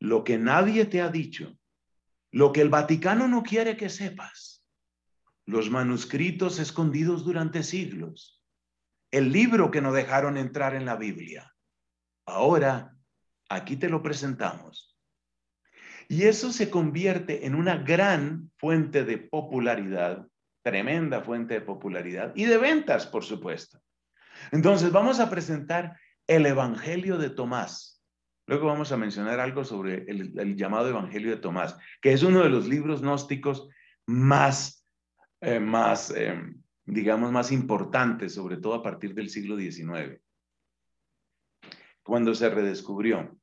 lo que nadie te ha dicho, lo que el Vaticano no quiere que sepas, los manuscritos escondidos durante siglos, el libro que no dejaron entrar en la Biblia. Ahora, aquí te lo presentamos. Y eso se convierte en una gran fuente de popularidad, tremenda fuente de popularidad y de ventas, por supuesto. Entonces, vamos a presentar el Evangelio de Tomás. Luego vamos a mencionar algo sobre el, llamado Evangelio de Tomás, que es uno de los libros gnósticos más eh, más, eh, digamos, más importante sobre todo a partir del siglo XIX, cuando se redescubrió.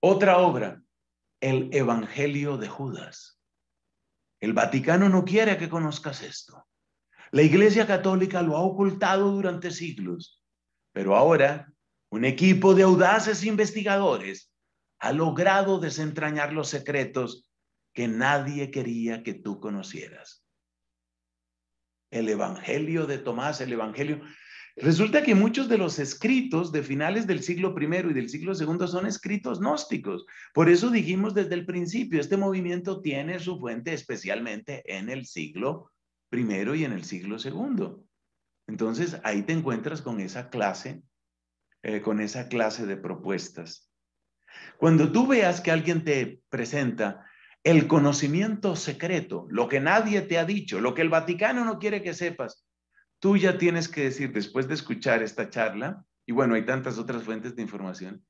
Otra obra, el Evangelio de Judas. El Vaticano no quiere que conozcas esto. La Iglesia Católica lo ha ocultado durante siglos, pero ahora un equipo de audaces investigadores ha logrado desentrañar los secretos que nadie quería que tú conocieras el Evangelio de Tomás, el Evangelio. Resulta que muchos de los escritos de finales del siglo I y del siglo II son escritos gnósticos. Por eso dijimos desde el principio, este movimiento tiene su fuente especialmente en el siglo I y en el siglo II. Entonces ahí te encuentras con esa clase, eh, con esa clase de propuestas. Cuando tú veas que alguien te presenta el conocimiento secreto, lo que nadie te ha dicho, lo que el Vaticano no quiere que sepas, tú ya tienes que decir después de escuchar esta charla, y bueno, hay tantas otras fuentes de información,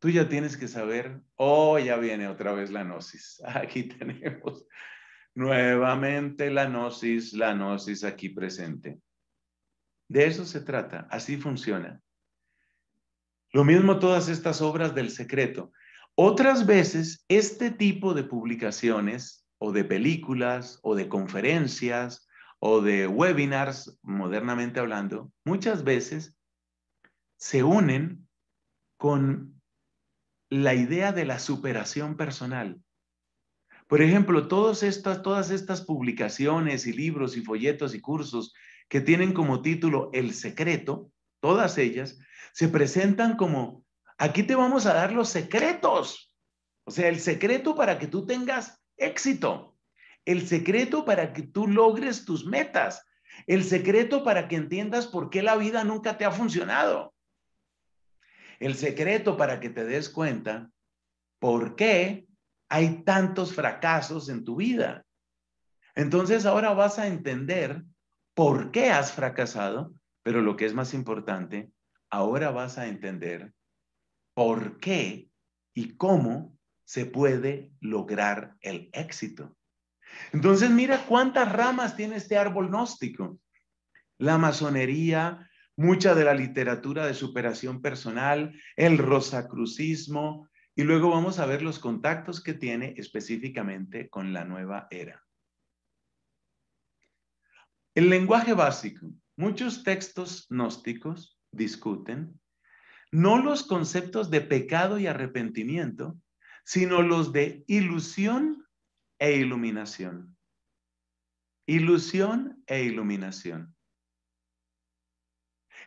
tú ya tienes que saber, oh, ya viene otra vez la gnosis. Aquí tenemos nuevamente la gnosis, la gnosis aquí presente. De eso se trata, así funciona. Lo mismo todas estas obras del secreto. Otras veces, este tipo de publicaciones o de películas o de conferencias o de webinars, modernamente hablando, muchas veces se unen con la idea de la superación personal. Por ejemplo, todas estas, todas estas publicaciones y libros y folletos y cursos que tienen como título El secreto, todas ellas, se presentan como Aquí te vamos a dar los secretos. O sea, el secreto para que tú tengas éxito. El secreto para que tú logres tus metas. El secreto para que entiendas por qué la vida nunca te ha funcionado. El secreto para que te des cuenta por qué hay tantos fracasos en tu vida. Entonces ahora vas a entender por qué has fracasado, pero lo que es más importante, ahora vas a entender por qué y cómo se puede lograr el éxito. Entonces, mira cuántas ramas tiene este árbol gnóstico. La masonería, mucha de la literatura de superación personal, el rosacrucismo, y luego vamos a ver los contactos que tiene específicamente con la nueva era. El lenguaje básico. Muchos textos gnósticos discuten no los conceptos de pecado y arrepentimiento, sino los de ilusión e iluminación. Ilusión e iluminación.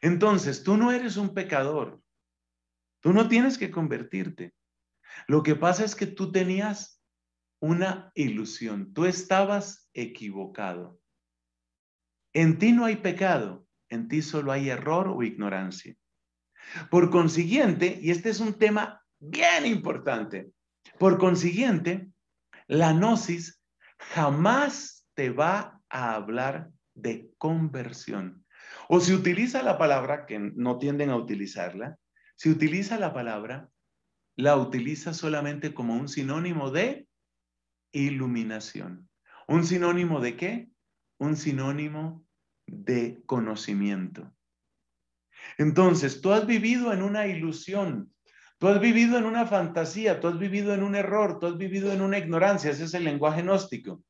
Entonces, tú no eres un pecador. Tú no tienes que convertirte. Lo que pasa es que tú tenías una ilusión. Tú estabas equivocado. En ti no hay pecado. En ti solo hay error o ignorancia. Por consiguiente, y este es un tema bien importante, por consiguiente, la gnosis jamás te va a hablar de conversión. O si utiliza la palabra, que no tienden a utilizarla, si utiliza la palabra, la utiliza solamente como un sinónimo de iluminación. ¿Un sinónimo de qué? Un sinónimo de conocimiento. Entonces, tú has vivido en una ilusión, tú has vivido en una fantasía, tú has vivido en un error, tú has vivido en una ignorancia, ese es el lenguaje gnóstico.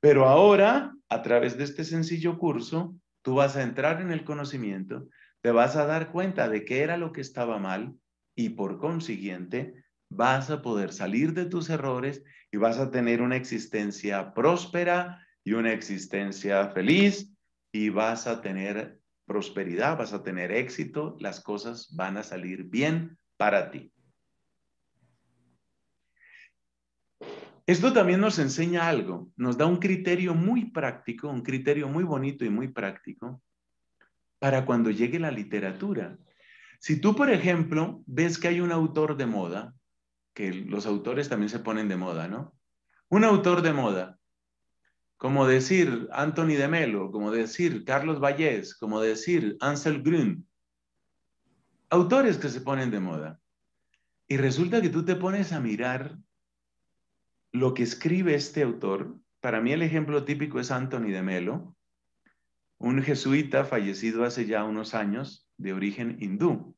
Pero ahora, a través de este sencillo curso, tú vas a entrar en el conocimiento, te vas a dar cuenta de qué era lo que estaba mal y por consiguiente vas a poder salir de tus errores y vas a tener una existencia próspera y una existencia feliz y vas a tener prosperidad, vas a tener éxito, las cosas van a salir bien para ti. Esto también nos enseña algo, nos da un criterio muy práctico, un criterio muy bonito y muy práctico para cuando llegue la literatura. Si tú, por ejemplo, ves que hay un autor de moda, que los autores también se ponen de moda, ¿no? Un autor de moda como decir Anthony de Melo, como decir Carlos Vallés, como decir Ansel Grün, autores que se ponen de moda. Y resulta que tú te pones a mirar lo que escribe este autor. Para mí el ejemplo típico es Anthony de Melo, un jesuita fallecido hace ya unos años de origen hindú.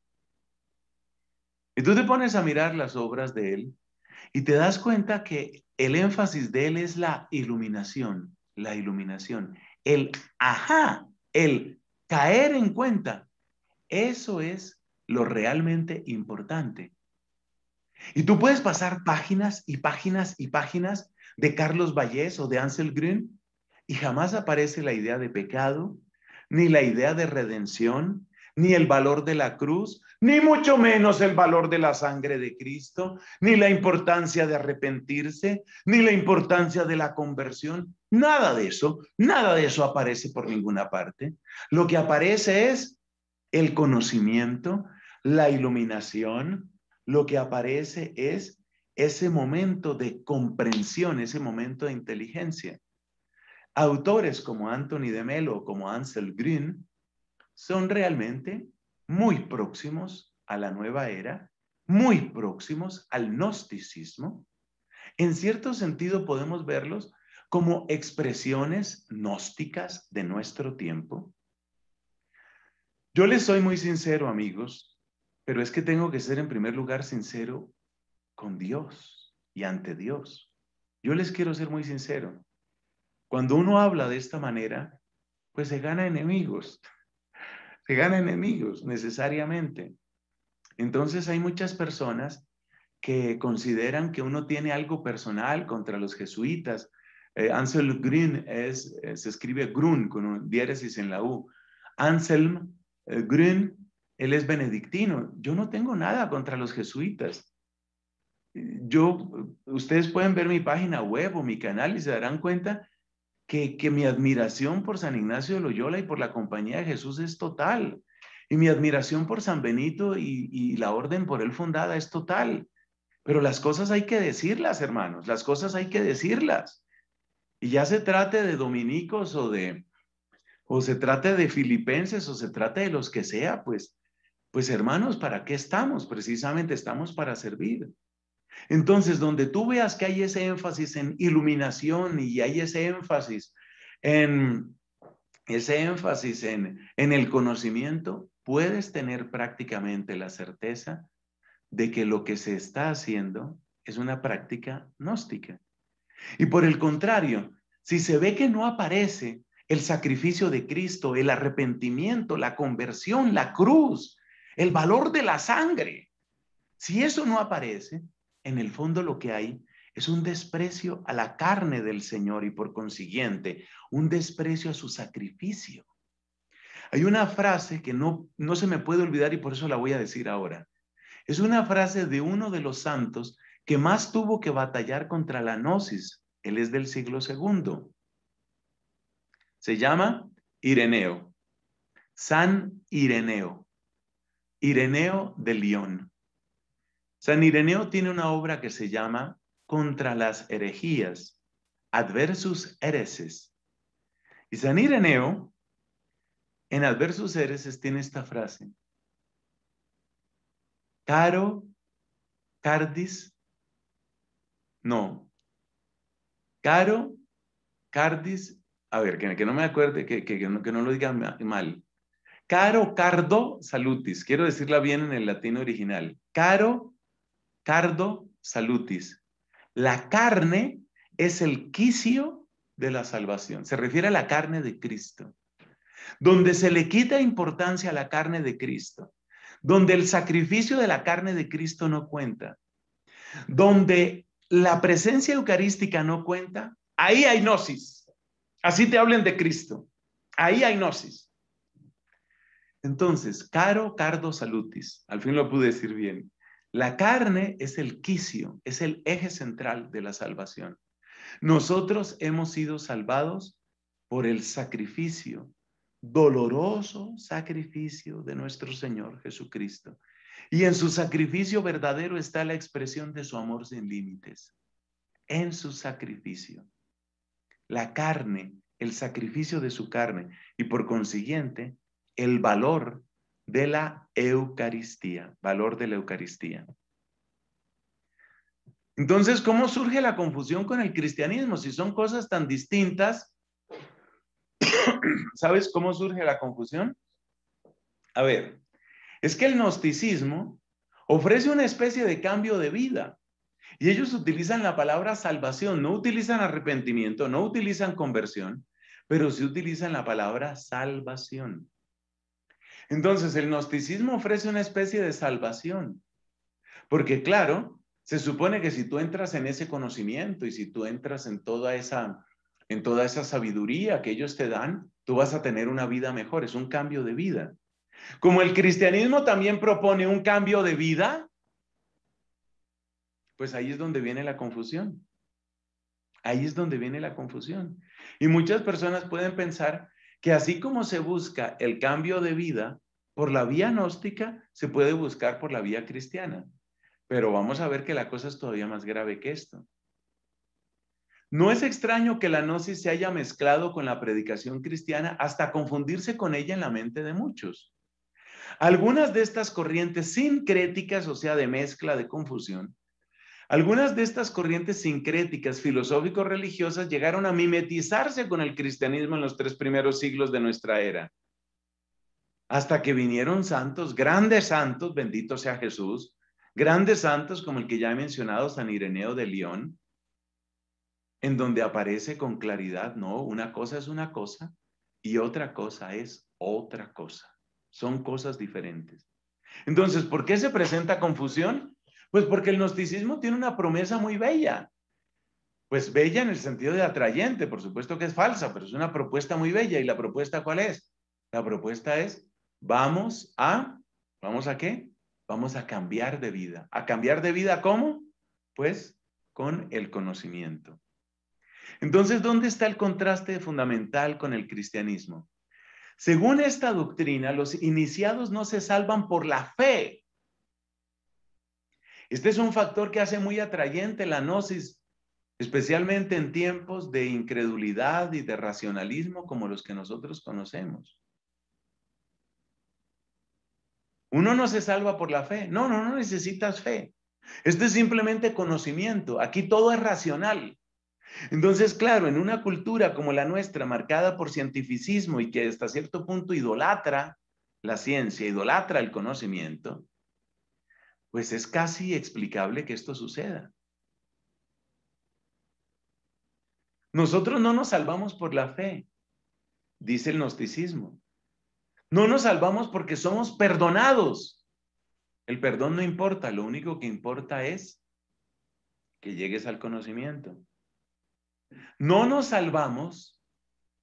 Y tú te pones a mirar las obras de él y te das cuenta que el énfasis de él es la iluminación, la iluminación, el ajá, el caer en cuenta. Eso es lo realmente importante. Y tú puedes pasar páginas y páginas y páginas de Carlos Vallés o de Ansel Grün y jamás aparece la idea de pecado, ni la idea de redención, ni el valor de la cruz, ni mucho menos el valor de la sangre de Cristo, ni la importancia de arrepentirse, ni la importancia de la conversión. Nada de eso, nada de eso aparece por ninguna parte. Lo que aparece es el conocimiento, la iluminación, lo que aparece es ese momento de comprensión, ese momento de inteligencia. Autores como Anthony de Melo, como Ansel Green, son realmente muy próximos a la nueva era, muy próximos al gnosticismo. En cierto sentido podemos verlos como expresiones gnósticas de nuestro tiempo. Yo les soy muy sincero, amigos, pero es que tengo que ser en primer lugar sincero con Dios y ante Dios. Yo les quiero ser muy sincero. Cuando uno habla de esta manera, pues se gana enemigos. Que gana enemigos necesariamente. Entonces hay muchas personas que consideran que uno tiene algo personal contra los jesuitas. Eh, Anselm Grün es, eh, se escribe Grün con un diéresis en la U. Anselm eh, Grün, él es benedictino. Yo no tengo nada contra los jesuitas. Yo, ustedes pueden ver mi página web o mi canal y se darán cuenta que, mi admiración por San Ignacio de Loyola y por la Compañía de Jesús es total. Y mi admiración por San Benito y, la orden por él fundada es total. Pero las cosas hay que decirlas, hermanos, las cosas hay que decirlas. Y ya se trate de dominicos o de, o se trate de filipenses o se trate de los que sea, pues, pues hermanos, ¿para qué estamos? Precisamente estamos para servir. Entonces, donde tú veas que hay ese énfasis en iluminación y hay ese énfasis en ese énfasis en, en el conocimiento, puedes tener prácticamente la certeza de que lo que se está haciendo es una práctica gnóstica. Y por el contrario, si se ve que no aparece el sacrificio de Cristo, el arrepentimiento, la conversión, la cruz, el valor de la sangre, si eso no aparece, en el fondo lo que hay es un desprecio a la carne del Señor y por consiguiente un desprecio a su sacrificio. Hay una frase que no, no se me puede olvidar y por eso la voy a decir ahora. Es una frase de uno de los santos que más tuvo que batallar contra la gnosis. Él es del siglo II. Se llama Ireneo, San Ireneo, Ireneo de León. San Ireneo tiene una obra que se llama Contra las herejías, Adversus hereses. Y San Ireneo, en Adversus hereses, tiene esta frase. Caro, cardis, no. Caro, cardis, a ver, que, no me acuerde, que, no, que no lo diga mal. Caro, cardo, salutis. Quiero decirla bien en el latín original. Caro, cardo salutis. La carne es el quicio de la salvación. Se refiere a la carne de Cristo. Donde se le quita importancia a la carne de Cristo. Donde el sacrificio de la carne de Cristo no cuenta. Donde la presencia eucarística no cuenta. Ahí hay gnosis. Así te hablen de Cristo. Ahí hay gnosis. Entonces, caro cardo salutis. Al fin lo pude decir bien. La carne es el quicio, es el eje central de la salvación. Nosotros hemos sido salvados por el sacrificio, doloroso sacrificio de nuestro Señor Jesucristo. Y en su sacrificio verdadero está la expresión de su amor sin límites. En su sacrificio. La carne, el sacrificio de su carne y por consiguiente el valor de la Eucaristía, valor de la Eucaristía. Entonces, ¿cómo surge la confusión con el cristianismo? Si son cosas tan distintas, ¿sabes cómo surge la confusión? A ver, es que el gnosticismo ofrece una especie de cambio de vida. Y ellos utilizan la palabra salvación, no utilizan arrepentimiento, no utilizan conversión, pero sí utilizan la palabra salvación. Entonces, el gnosticismo ofrece una especie de salvación, porque claro, se supone que si tú entras en ese conocimiento y si tú entras en toda esa en toda esa sabiduría que ellos te dan, tú vas a tener una vida mejor, es un cambio de vida. Como el cristianismo también propone un cambio de vida, pues ahí es donde viene la confusión. Ahí es donde viene la confusión. Y muchas personas pueden pensar que así como se busca el cambio de vida por la vía gnóstica, se puede buscar por la vía cristiana. Pero vamos a ver que la cosa es todavía más grave que esto. No es extraño que la gnosis se haya mezclado con la predicación cristiana hasta confundirse con ella en la mente de muchos. Algunas de estas corrientes sin críticas, o sea, de mezcla, de confusión, algunas de estas corrientes sincréticas filosófico-religiosas llegaron a mimetizarse con el cristianismo en los tres primeros siglos de nuestra era, hasta que vinieron santos, grandes santos, bendito sea Jesús, grandes santos como el que ya he mencionado, San Ireneo de León, en donde aparece con claridad, no, una cosa es una cosa y otra cosa es otra cosa. Son cosas diferentes. Entonces, ¿por qué se presenta confusión? Pues porque el gnosticismo tiene una promesa muy bella. Pues bella en el sentido de atrayente, por supuesto que es falsa, pero es una propuesta muy bella. ¿Y la propuesta cuál es? La propuesta es, vamos a, ¿vamos a qué? Vamos a cambiar de vida. ¿A cambiar de vida cómo? Pues con el conocimiento. Entonces, ¿dónde está el contraste fundamental con el cristianismo? Según esta doctrina, los iniciados no se salvan por la fe, este es un factor que hace muy atrayente la gnosis, especialmente en tiempos de incredulidad y de racionalismo como los que nosotros conocemos. Uno no se salva por la fe. No, no, no necesitas fe. Esto es simplemente conocimiento. Aquí todo es racional. Entonces, claro, en una cultura como la nuestra, marcada por cientificismo y que hasta cierto punto idolatra la ciencia, idolatra el conocimiento, pues es casi explicable que esto suceda. Nosotros no nos salvamos por la fe, dice el gnosticismo. No nos salvamos porque somos perdonados. El perdón no importa, lo único que importa es que llegues al conocimiento. No nos salvamos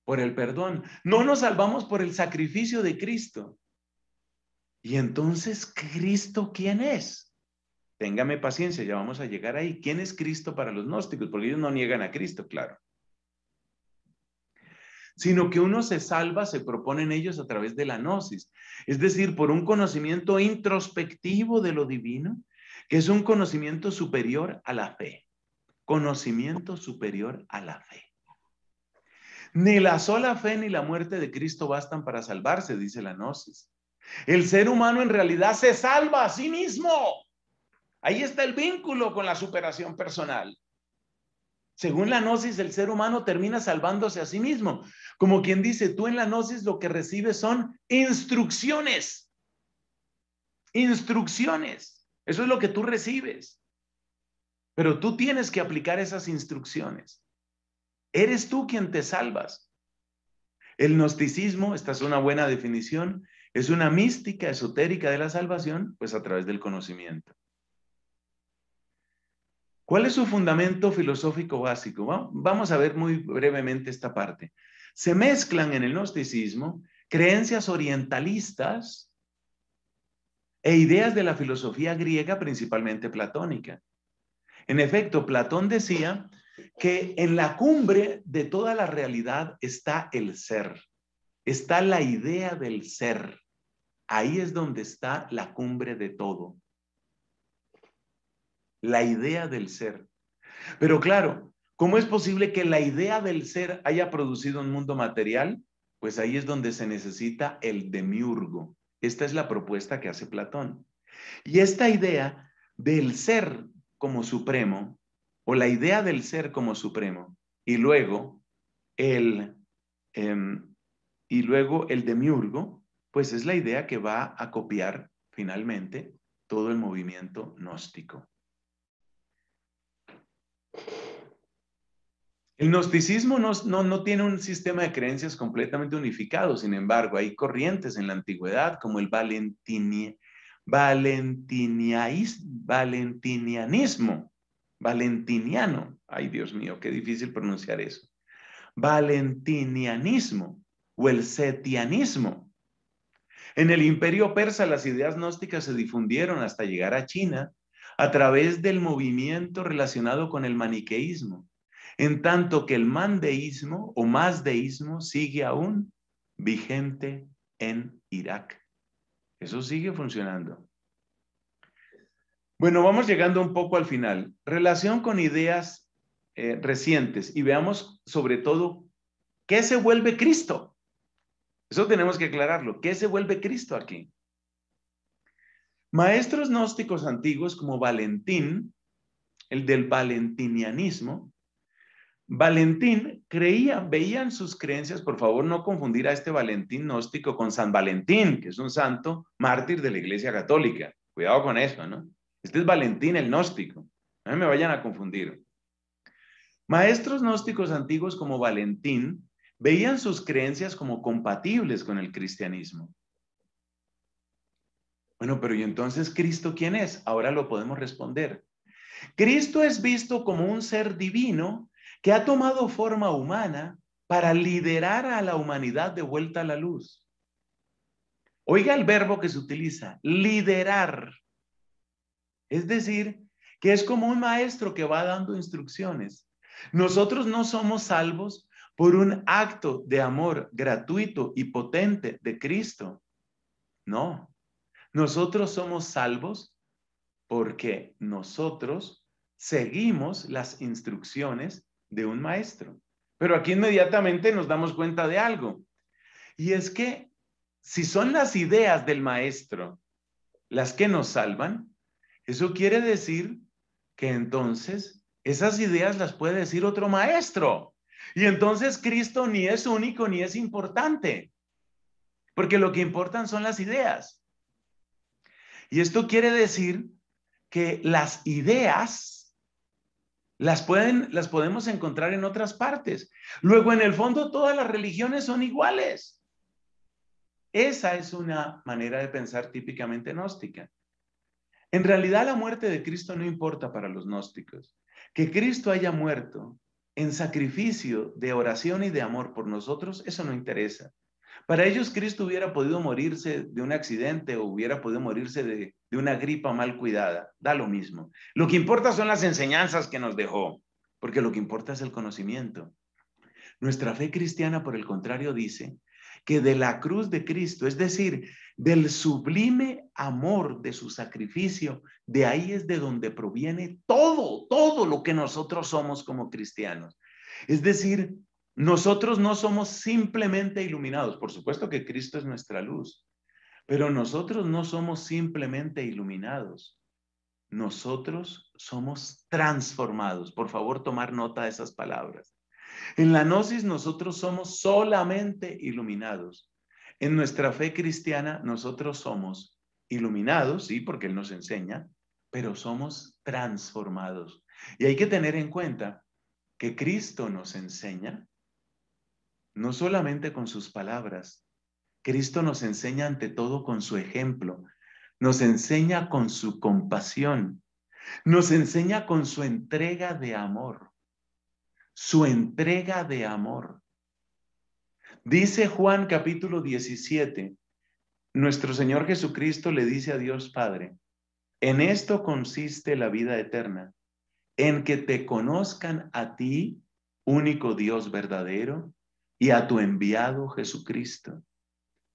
por el perdón, no nos salvamos por el sacrificio de Cristo. Y entonces, ¿Cristo quién es? Téngame paciencia, ya vamos a llegar ahí. ¿Quién es Cristo para los gnósticos? Porque ellos no niegan a Cristo, claro. Sino que uno se salva, se proponen ellos a través de la gnosis. Es decir, por un conocimiento introspectivo de lo divino, que es un conocimiento superior a la fe. Conocimiento superior a la fe. Ni la sola fe ni la muerte de Cristo bastan para salvarse, dice la gnosis. El ser humano en realidad se salva a sí mismo. Ahí está el vínculo con la superación personal. Según la gnosis, el ser humano termina salvándose a sí mismo. Como quien dice, tú en la gnosis lo que recibes son instrucciones. Instrucciones. Eso es lo que tú recibes. Pero tú tienes que aplicar esas instrucciones. Eres tú quien te salvas. El gnosticismo, esta es una buena definición, es una mística esotérica de la salvación, pues a través del conocimiento. ¿Cuál es su fundamento filosófico básico? Vamos a ver muy brevemente esta parte. Se mezclan en el gnosticismo creencias orientalistas e ideas de la filosofía griega, principalmente platónica. En efecto, Platón decía que en la cumbre de toda la realidad está el ser, está la idea del ser. Ahí es donde está la cumbre de todo. La idea del ser. Pero claro, ¿cómo es posible que la idea del ser haya producido un mundo material? Pues ahí es donde se necesita el demiurgo. Esta es la propuesta que hace Platón. Y esta idea del ser como supremo, o la idea del ser como supremo, y luego el, em, y luego el demiurgo, pues es la idea que va a copiar finalmente todo el movimiento gnóstico. El gnosticismo no, tiene un sistema de creencias completamente unificado, sin embargo, hay corrientes en la antigüedad como el valentini, valentinianismo, valentiniano, ay Dios mío, qué difícil pronunciar eso, valentinianismo o el setianismo, en el imperio persa las ideas gnósticas se difundieron hasta llegar a China a través del movimiento relacionado con el maniqueísmo, en tanto que el mandeísmo o masdeísmo sigue aún vigente en Irak. Eso sigue funcionando. Bueno, vamos llegando un poco al final. Relación con ideas eh, recientes y veamos sobre todo qué se vuelve Cristo. Eso tenemos que aclararlo. ¿Qué se vuelve Cristo aquí? Maestros gnósticos antiguos como Valentín, el del valentinianismo, Valentín creía, veían sus creencias, por favor no confundir a este Valentín gnóstico con San Valentín, que es un santo mártir de la Iglesia Católica. Cuidado con eso, ¿no? Este es Valentín el gnóstico. No me vayan a confundir. Maestros gnósticos antiguos como Valentín veían sus creencias como compatibles con el cristianismo. Bueno, pero ¿y entonces Cristo quién es? Ahora lo podemos responder. Cristo es visto como un ser divino que ha tomado forma humana para liderar a la humanidad de vuelta a la luz. Oiga el verbo que se utiliza, liderar. Es decir, que es como un maestro que va dando instrucciones. Nosotros no somos salvos por un acto de amor gratuito y potente de Cristo. No, nosotros somos salvos porque nosotros seguimos las instrucciones de un maestro. Pero aquí inmediatamente nos damos cuenta de algo. Y es que si son las ideas del maestro las que nos salvan, eso quiere decir que entonces esas ideas las puede decir otro maestro. Y entonces Cristo ni es único ni es importante, porque lo que importan son las ideas. Y esto quiere decir que las ideas las, pueden, las podemos encontrar en otras partes. Luego, en el fondo, todas las religiones son iguales. Esa es una manera de pensar típicamente gnóstica. En realidad la muerte de Cristo no importa para los gnósticos. Que Cristo haya muerto en sacrificio de oración y de amor por nosotros, eso no interesa. Para ellos Cristo hubiera podido morirse de un accidente o hubiera podido morirse de, una gripa mal cuidada, da lo mismo. Lo que importa son las enseñanzas que nos dejó, porque lo que importa es el conocimiento. Nuestra fe cristiana, por el contrario, dice, que de la cruz de Cristo, es decir, del sublime amor de su sacrificio, de ahí es de donde proviene todo, todo lo que nosotros somos como cristianos. Es decir, nosotros no somos simplemente iluminados, por supuesto que Cristo es nuestra luz, pero nosotros no somos simplemente iluminados, nosotros somos transformados. Por favor, tomar nota de esas palabras. En la gnosis nosotros somos solamente iluminados. En nuestra fe cristiana nosotros somos iluminados, sí, porque Él nos enseña, pero somos transformados. Y hay que tener en cuenta que Cristo nos enseña, no solamente con sus palabras, Cristo nos enseña ante todo con su ejemplo, nos enseña con su compasión, nos enseña con su entrega de amor su entrega de amor. Dice Juan capítulo 17, nuestro Señor Jesucristo le dice a Dios Padre, en esto consiste la vida eterna, en que te conozcan a ti, único Dios verdadero, y a tu enviado Jesucristo.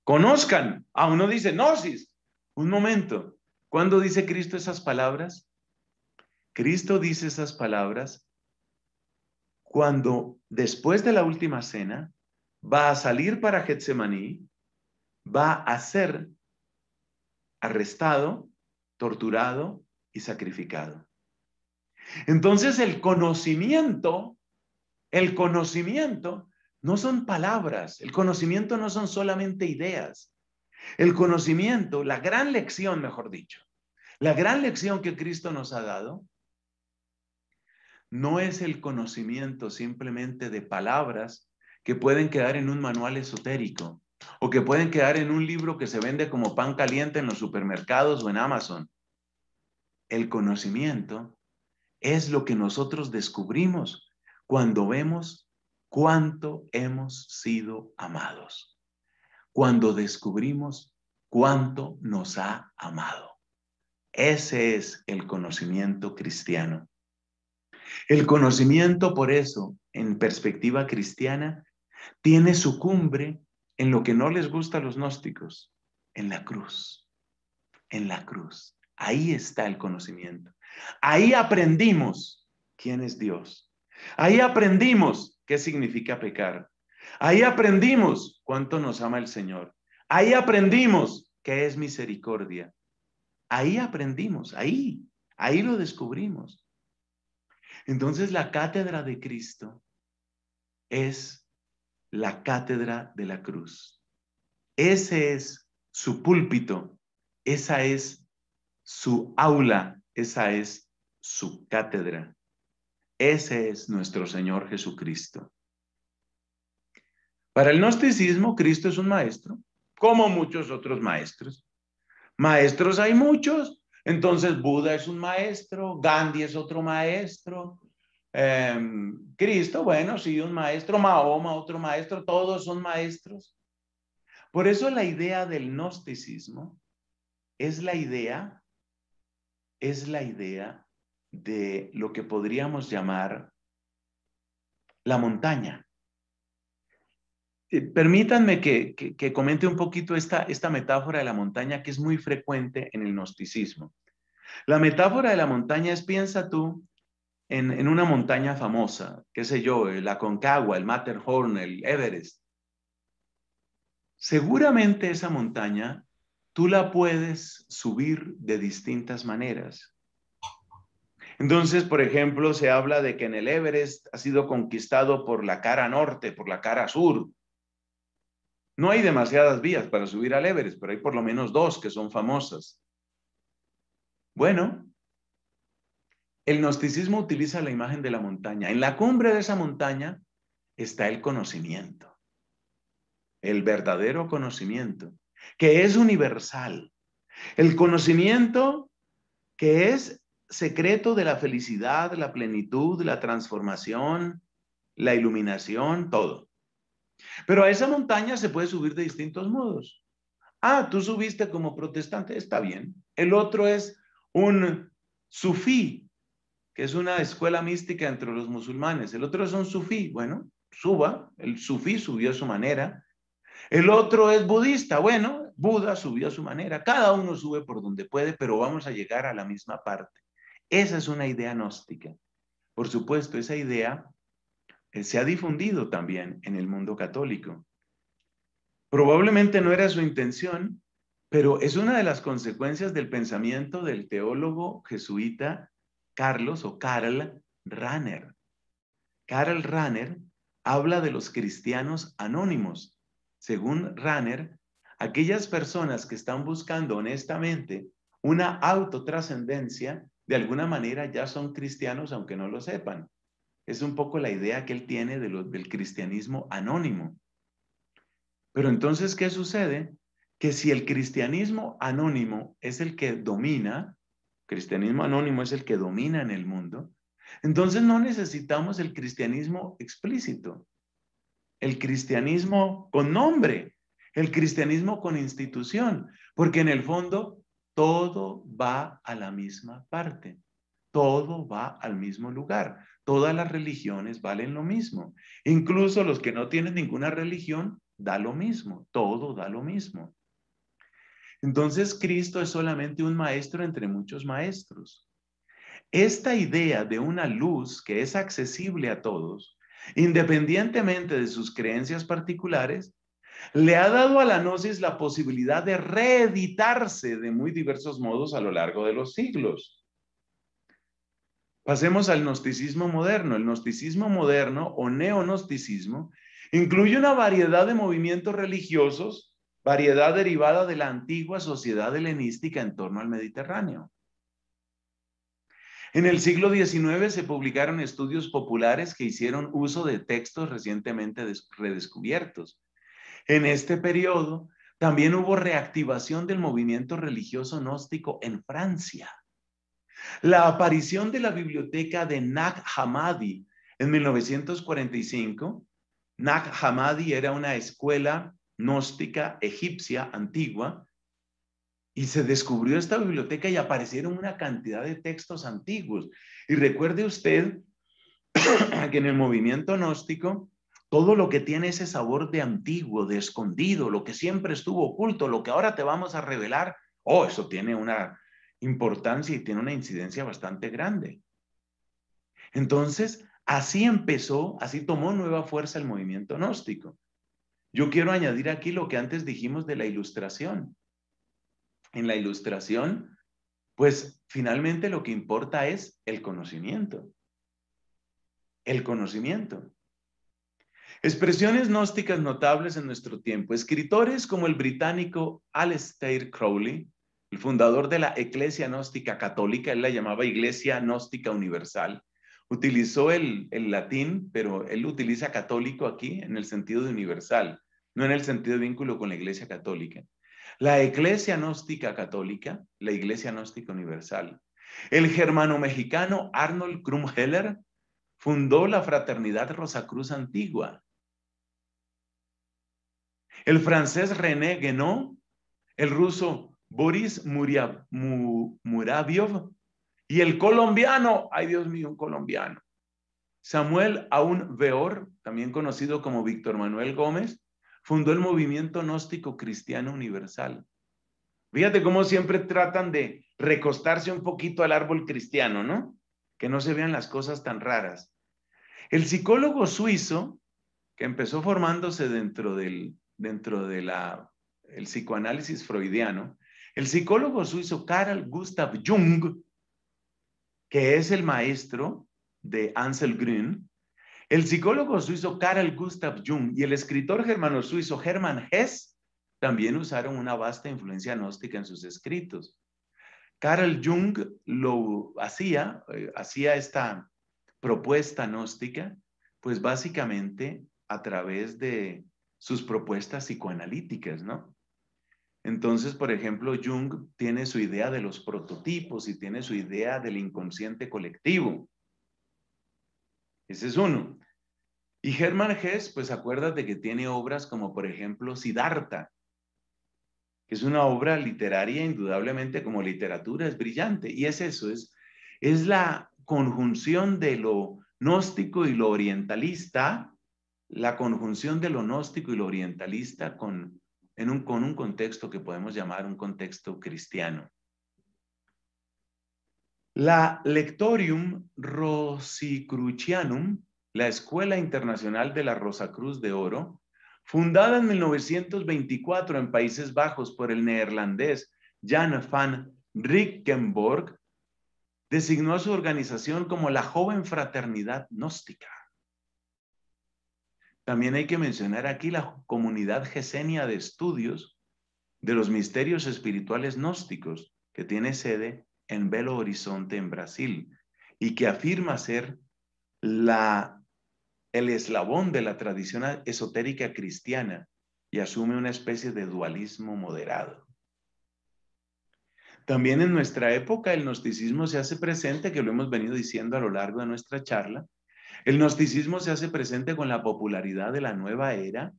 Conozcan, a uno dice, gnosis, un momento, ¿cuándo dice Cristo esas palabras? Cristo dice esas palabras cuando después de la última cena va a salir para Getsemaní, va a ser arrestado, torturado y sacrificado. Entonces el conocimiento, el conocimiento no son palabras, el conocimiento no son solamente ideas. El conocimiento, la gran lección, mejor dicho, la gran lección que Cristo nos ha dado no es el conocimiento simplemente de palabras que pueden quedar en un manual esotérico o que pueden quedar en un libro que se vende como pan caliente en los supermercados o en Amazon. El conocimiento es lo que nosotros descubrimos cuando vemos cuánto hemos sido amados, cuando descubrimos cuánto nos ha amado. Ese es el conocimiento cristiano. El conocimiento, por eso, en perspectiva cristiana, tiene su cumbre en lo que no les gusta a los gnósticos, en la cruz, en la cruz. Ahí está el conocimiento. Ahí aprendimos quién es Dios. Ahí aprendimos qué significa pecar. Ahí aprendimos cuánto nos ama el Señor. Ahí aprendimos qué es misericordia. Ahí aprendimos, ahí, ahí lo descubrimos. Entonces la cátedra de Cristo es la cátedra de la cruz. Ese es su púlpito, esa es su aula, esa es su cátedra. Ese es nuestro Señor Jesucristo. Para el gnosticismo, Cristo es un maestro, como muchos otros maestros. Maestros hay muchos, entonces Buda es un maestro, Gandhi es otro maestro, em, Cristo, bueno, sí, un maestro, Mahoma, otro maestro, todos son maestros. Por eso la idea del gnosticismo es la idea, es la idea de lo que podríamos llamar la montaña. Eh, permítanme que, comente un poquito esta, esta metáfora de la montaña que es muy frecuente en el gnosticismo. La metáfora de la montaña es, piensa tú, en, en una montaña famosa, qué sé yo, la Concagua, el Matterhorn, el Everest. Seguramente esa montaña tú la puedes subir de distintas maneras. Entonces, por ejemplo, se habla de que en el Everest ha sido conquistado por la cara norte, por la cara sur, no hay demasiadas vías para subir al Everest, pero hay por lo menos dos que son famosas. Bueno, el gnosticismo utiliza la imagen de la montaña. En la cumbre de esa montaña está el conocimiento, el verdadero conocimiento, que es universal. El conocimiento que es secreto de la felicidad, la plenitud, la transformación, la iluminación, todo. Pero a esa montaña se puede subir de distintos modos. Ah, tú subiste como protestante, está bien. El otro es un sufí, que es una escuela mística entre los musulmanes. El otro es un sufí, bueno, suba, el sufí subió a su manera. El otro es budista, bueno, Buda subió a su manera. Cada uno sube por donde puede, pero vamos a llegar a la misma parte. Esa es una idea gnóstica. Por supuesto, esa idea eh, se ha difundido también en el mundo católico. Probablemente no era su intención, pero es una de las consecuencias del pensamiento del teólogo jesuita Carlos o Karl Ranner. Karl Ranner habla de los cristianos anónimos. Según Ranner, aquellas personas que están buscando honestamente una autotrascendencia, de alguna manera ya son cristianos aunque no lo sepan es un poco la idea que él tiene del cristianismo anónimo. Pero entonces, ¿qué sucede? Que si el cristianismo anónimo es el que domina, cristianismo anónimo es el que domina en el mundo, entonces no necesitamos el cristianismo explícito, el cristianismo con nombre, el cristianismo con institución, porque en el fondo todo va a la misma parte, todo va al mismo lugar. Todas las religiones valen lo mismo. Incluso los que no tienen ninguna religión, da lo mismo. Todo da lo mismo. Entonces Cristo es solamente un maestro entre muchos maestros. Esta idea de una luz que es accesible a todos, independientemente de sus creencias particulares, le ha dado a la gnosis la posibilidad de reeditarse de muy diversos modos a lo largo de los siglos. Pasemos al gnosticismo moderno. El gnosticismo moderno o neognosticismo incluye una variedad de movimientos religiosos, variedad derivada de la antigua sociedad helenística en torno al Mediterráneo. En el siglo XIX se publicaron estudios populares que hicieron uso de textos recientemente redescubiertos. En este periodo también hubo reactivación del movimiento religioso gnóstico en Francia. La aparición de la biblioteca de Nag Hammadi en 1945. Nag Hammadi era una escuela gnóstica egipcia antigua y se descubrió esta biblioteca y aparecieron una cantidad de textos antiguos. Y recuerde usted que en el movimiento gnóstico todo lo que tiene ese sabor de antiguo, de escondido, lo que siempre estuvo oculto, lo que ahora te vamos a revelar, oh, eso tiene una importancia y tiene una incidencia bastante grande. Entonces, así empezó, así tomó nueva fuerza el movimiento gnóstico. Yo quiero añadir aquí lo que antes dijimos de la ilustración. En la ilustración, pues finalmente lo que importa es el conocimiento. El conocimiento. Expresiones gnósticas notables en nuestro tiempo. Escritores como el británico Aleister Crowley el fundador de la Iglesia Gnóstica Católica, él la llamaba Iglesia Gnóstica Universal. Utilizó el, el latín, pero él utiliza católico aquí en el sentido de universal, no en el sentido de vínculo con la Iglesia Católica. La Iglesia Gnóstica Católica, la Iglesia Gnóstica Universal. El germano-mexicano Arnold Krumheller fundó la Fraternidad Rosacruz Antigua. El francés René Guénon, el ruso Boris Muraviov y el colombiano, ay Dios mío, un colombiano, Samuel Aún Veor, también conocido como Víctor Manuel Gómez, fundó el movimiento gnóstico cristiano universal. Fíjate cómo siempre tratan de recostarse un poquito al árbol cristiano, ¿no? Que no se vean las cosas tan raras. El psicólogo suizo, que empezó formándose dentro del dentro de la, el psicoanálisis freudiano, el psicólogo suizo Carl Gustav Jung, que es el maestro de Ansel Grün, el psicólogo suizo Carl Gustav Jung y el escritor germano-suizo Hermann Hess también usaron una vasta influencia gnóstica en sus escritos. Carl Jung lo hacía, eh, hacía esta propuesta gnóstica, pues básicamente a través de sus propuestas psicoanalíticas, ¿no? Entonces, por ejemplo, Jung tiene su idea de los prototipos y tiene su idea del inconsciente colectivo. Ese es uno. Y Hermann Hesse, pues acuérdate que tiene obras como, por ejemplo, Siddhartha, que es una obra literaria, indudablemente como literatura, es brillante. Y es eso, es, es la conjunción de lo gnóstico y lo orientalista, la conjunción de lo gnóstico y lo orientalista con en un, con un contexto que podemos llamar un contexto cristiano. La Lectorium Rosicrucianum, la Escuela Internacional de la Cruz de Oro, fundada en 1924 en Países Bajos por el neerlandés Jan van Rickenborg, designó a su organización como la Joven Fraternidad Gnóstica. También hay que mencionar aquí la comunidad gesenia de estudios de los misterios espirituales gnósticos que tiene sede en Belo Horizonte, en Brasil, y que afirma ser la, el eslabón de la tradición esotérica cristiana y asume una especie de dualismo moderado. También en nuestra época el gnosticismo se hace presente, que lo hemos venido diciendo a lo largo de nuestra charla, el gnosticismo se hace presente con la popularidad de la nueva era,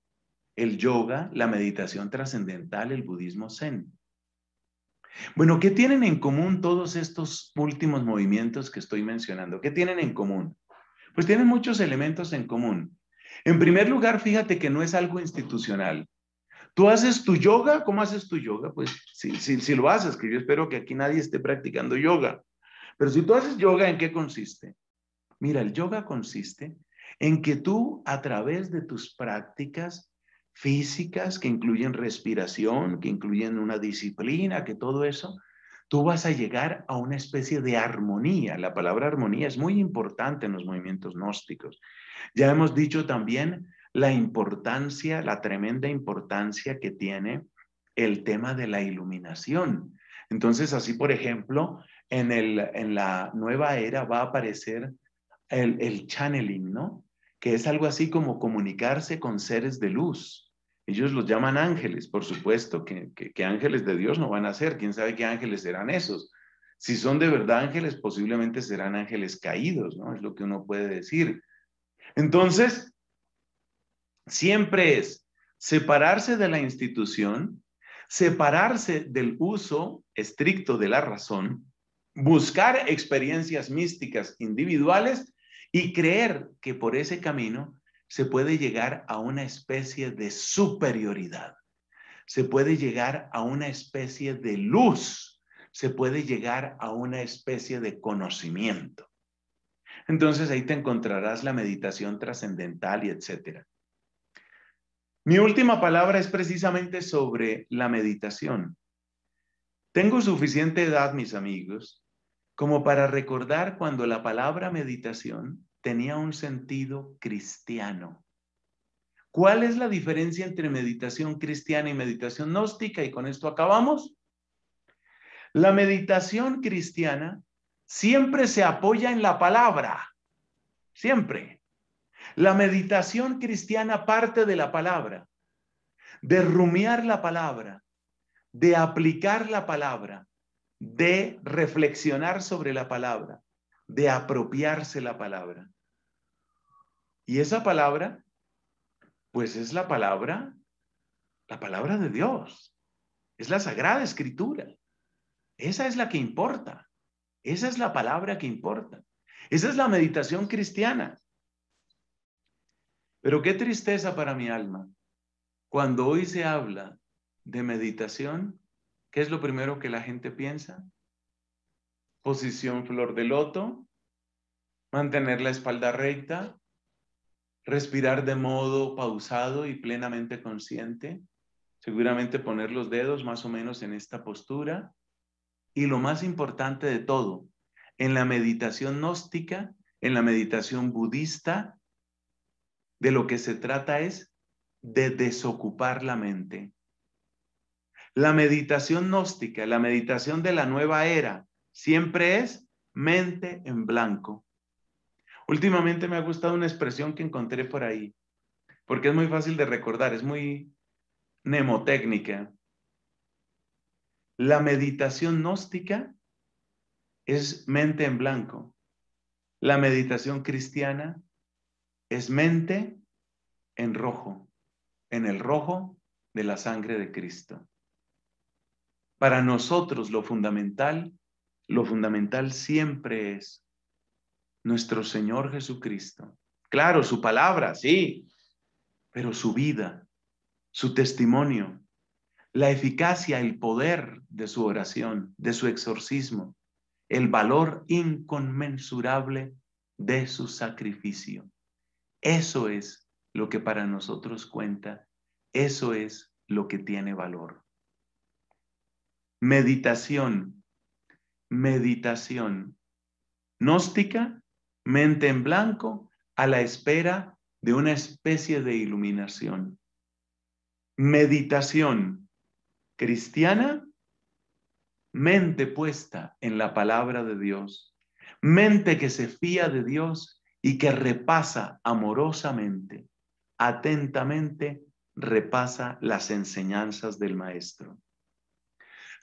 el yoga, la meditación trascendental, el budismo zen. Bueno, ¿qué tienen en común todos estos últimos movimientos que estoy mencionando? ¿Qué tienen en común? Pues tienen muchos elementos en común. En primer lugar, fíjate que no es algo institucional. ¿Tú haces tu yoga? ¿Cómo haces tu yoga? Pues si, si lo haces, que yo espero que aquí nadie esté practicando yoga. Pero si tú haces yoga, ¿en qué consiste? Mira, el yoga consiste en que tú a través de tus prácticas físicas que incluyen respiración, que incluyen una disciplina, que todo eso, tú vas a llegar a una especie de armonía. La palabra armonía es muy importante en los movimientos gnósticos. Ya hemos dicho también la importancia, la tremenda importancia que tiene el tema de la iluminación. Entonces, así, por ejemplo, en, el, en la nueva era va a aparecer el, channeling, ¿no? Que es algo así como comunicarse con seres de luz. Ellos los llaman ángeles, por supuesto, que, que ángeles de Dios no van a ser, quién sabe qué ángeles serán esos. Si son de verdad ángeles, posiblemente serán ángeles caídos, ¿no? Es lo que uno puede decir. Entonces, siempre es separarse de la institución, separarse del uso estricto de la razón, buscar experiencias místicas individuales y creer que por ese camino se puede llegar a una especie de superioridad, se puede llegar a una especie de luz, se puede llegar a una especie de conocimiento. Entonces ahí te encontrarás la meditación trascendental y etcétera. Mi última palabra es precisamente sobre la meditación. Tengo suficiente edad, mis amigos, como para recordar cuando la palabra meditación tenía un sentido cristiano. ¿Cuál es la diferencia entre meditación cristiana y meditación gnóstica? Y con esto acabamos. La meditación cristiana siempre se apoya en la palabra, siempre. La meditación cristiana parte de la palabra, de rumiar la palabra, de aplicar la palabra, de reflexionar sobre la palabra, de apropiarse la palabra. Y esa palabra, pues es la palabra, la palabra de Dios, es la sagrada escritura. Esa es la que importa, esa es la palabra que importa, esa es la meditación cristiana. Pero qué tristeza para mi alma cuando hoy se habla de meditación ¿Qué es lo primero que la gente piensa? Posición flor de loto, mantener la espalda recta, respirar de modo pausado y plenamente consciente, seguramente poner los dedos más o menos en esta postura. Y lo más importante de todo, en la meditación gnóstica, en la meditación budista, de lo que se trata es de desocupar la mente. La meditación gnóstica, la meditación de la nueva era, siempre es mente en blanco. Últimamente me ha gustado una expresión que encontré por ahí, porque es muy fácil de recordar, es muy mnemotécnica. La meditación gnóstica es mente en blanco. La meditación cristiana es mente en rojo, en el rojo de la sangre de Cristo. Para nosotros lo fundamental, lo fundamental siempre es nuestro Señor Jesucristo. Claro, su palabra, sí, pero su vida, su testimonio, la eficacia, el poder de su oración, de su exorcismo, el valor inconmensurable de su sacrificio. Eso es lo que para nosotros cuenta, eso es lo que tiene valor. Meditación, meditación. Gnóstica, mente en blanco, a la espera de una especie de iluminación. Meditación cristiana, mente puesta en la palabra de Dios, mente que se fía de Dios y que repasa amorosamente, atentamente, repasa las enseñanzas del Maestro.